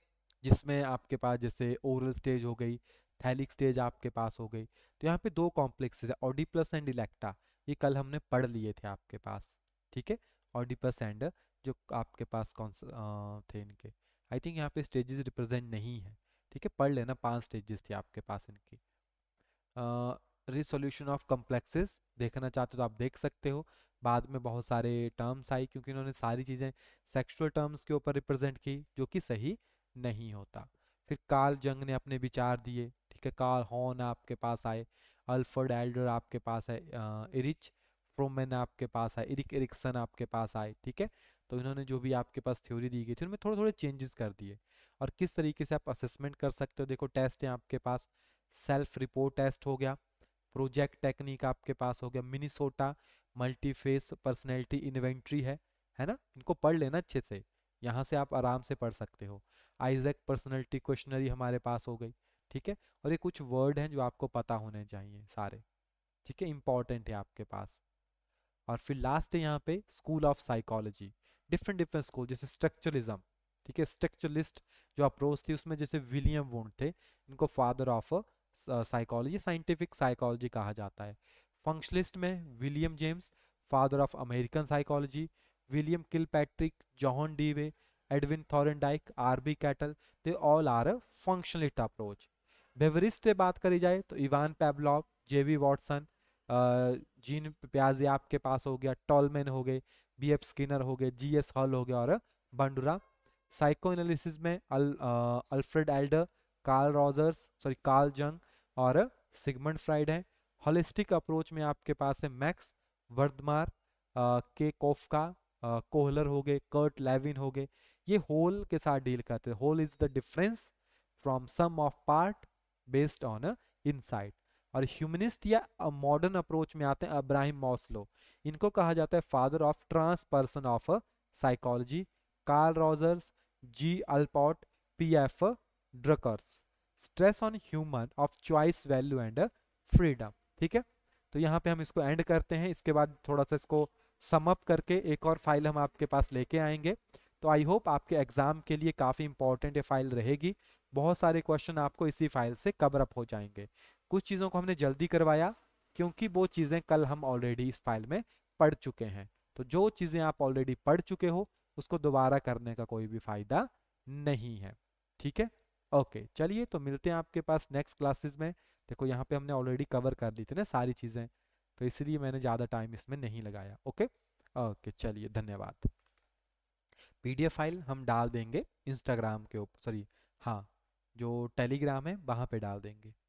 जिसमें आपके पास जैसे ओरल स्टेज हो गई थैलिक स्टेज आपके पास हो गई तो यहाँ पे दो कॉम्प्लेक्सेज है ऑडिप्लस एंड इलेक्टा ये कल हमने पढ़ लिए थे आपके पास ठीक है ऑडिपस एंड जो आपके पास कौन सा थे इनके आई थिंक यहाँ पे स्टेजेस रिप्रेजेंट नहीं है ठीक है पढ़ लेना पांच स्टेजेस थे आपके पास इनकी रिसोल्यूशन ऑफ कम्प्लेक्सेस देखना चाहते हो तो आप देख सकते हो बाद में बहुत सारे टर्म्स आई क्योंकि इन्होंने सारी चीज़ें सेक्सुअल टर्म्स के ऊपर रिप्रेजेंट की जो कि सही नहीं होता फिर कार्ल जंग ने अपने विचार दिए ठीक है कार्ल हॉर्न आपके पास आए अल्फर्ड एल्डर आपके पास है इरिच फ्रोमैन आपके पास आए इरिक इरिक्सन आपके पास आए ठीक है तो इन्होंने जो भी आपके पास थ्योरी दी गई थी उनमें थोड़े थोड़े चेंजेस कर दिए और किस तरीके से आप असेसमेंट कर सकते हो देखो टेस्ट है आपके पास सेल्फ रिपोर्ट टेस्ट हो गया प्रोजेक्ट टेक्निक आपके पास हो गया मिनिसोटा मल्टीफेस पर्सनैलिटी इन्वेंट्री है है ना इनको पढ़ लेना अच्छे से यहाँ से आप आराम से पढ़ सकते हो आइजैक पर्सनैलिटी क्वेश्चनरी हमारे पास हो गई ठीक है और ये कुछ वर्ड हैं जो आपको पता होने चाहिए सारे ठीक है इंपॉर्टेंट है आपके पास और फिर लास्ट है यहाँ पे school of psychology different different school जैसे स्ट्रक्चरलिज्म ठीक है स्ट्रक्चरलिस्ट जो अप्रोच थी उसमें जैसे विलियम वोन थे इनको father of psychology scientific psychology कहा जाता है फंक्शलिस्ट में William James father of American psychology William Kilpatrick John Dewey Edwin Thorndike R B Cattell they all are a functionalist approach behaviourist बात करी जाए तो इवान पेबलॉव जेवी वॉटसन जीन प्याजे आपके पास हो गया टॉलमैन हो गए बी एफ स्किनर हो गए जी एस हॉल हो गया और बंडूरा साइको एनालिसिस में अल, Alfred Adler Carl Rogers sorry Carl Jung और सिगमंड फ्राइड है हॉलिस्टिक अप्रोच में आपके पास है मैक्स वर्धमार के कोफका कोहलर हो गए कर्ट लेविन हो गए ये होल के साथ डील करते हैं whole is the difference from sum of part based on a insight और ह्यूमनिस्ट या मॉडर्न अप्रोच में आते हैं अब्राहिम मॉसलो इनको कहा जाता है father of transpersonal of psychology Carl Rogers G Allport P F Drucker's stress on human of choice value and freedom ठीक है तो यहाँ पे हम इसको एंड करते हैं इसके बाद थोड़ा सा इसको समअप करके एक और फाइल हम आपके पास लेके आएंगे तो आई होप आपके एग्जाम के लिए काफ़ी इंपॉर्टेंट ये फाइल रहेगी बहुत सारे क्वेश्चन आपको इसी फाइल से कवर अप हो जाएंगे कुछ चीज़ों को हमने जल्दी करवाया क्योंकि वो चीज़ें कल हम ऑलरेडी इस फाइल में पढ़ चुके हैं तो जो चीज़ें आप ऑलरेडी पढ़ चुके हो उसको दोबारा करने का कोई भी फायदा नहीं है ठीक है ओके चलिए तो मिलते हैं आपके पास नेक्स्ट क्लासेस में देखो यहाँ पे हमने ऑलरेडी कवर कर ली थी ना सारी चीज़ें तो इसलिए मैंने ज़्यादा टाइम इसमें नहीं लगाया ओके ओके चलिए धन्यवाद पीडीएफ फाइल हम डाल देंगे इंस्टाग्राम के ऊपर सॉरी हाँ जो टेलीग्राम है वहाँ पे डाल देंगे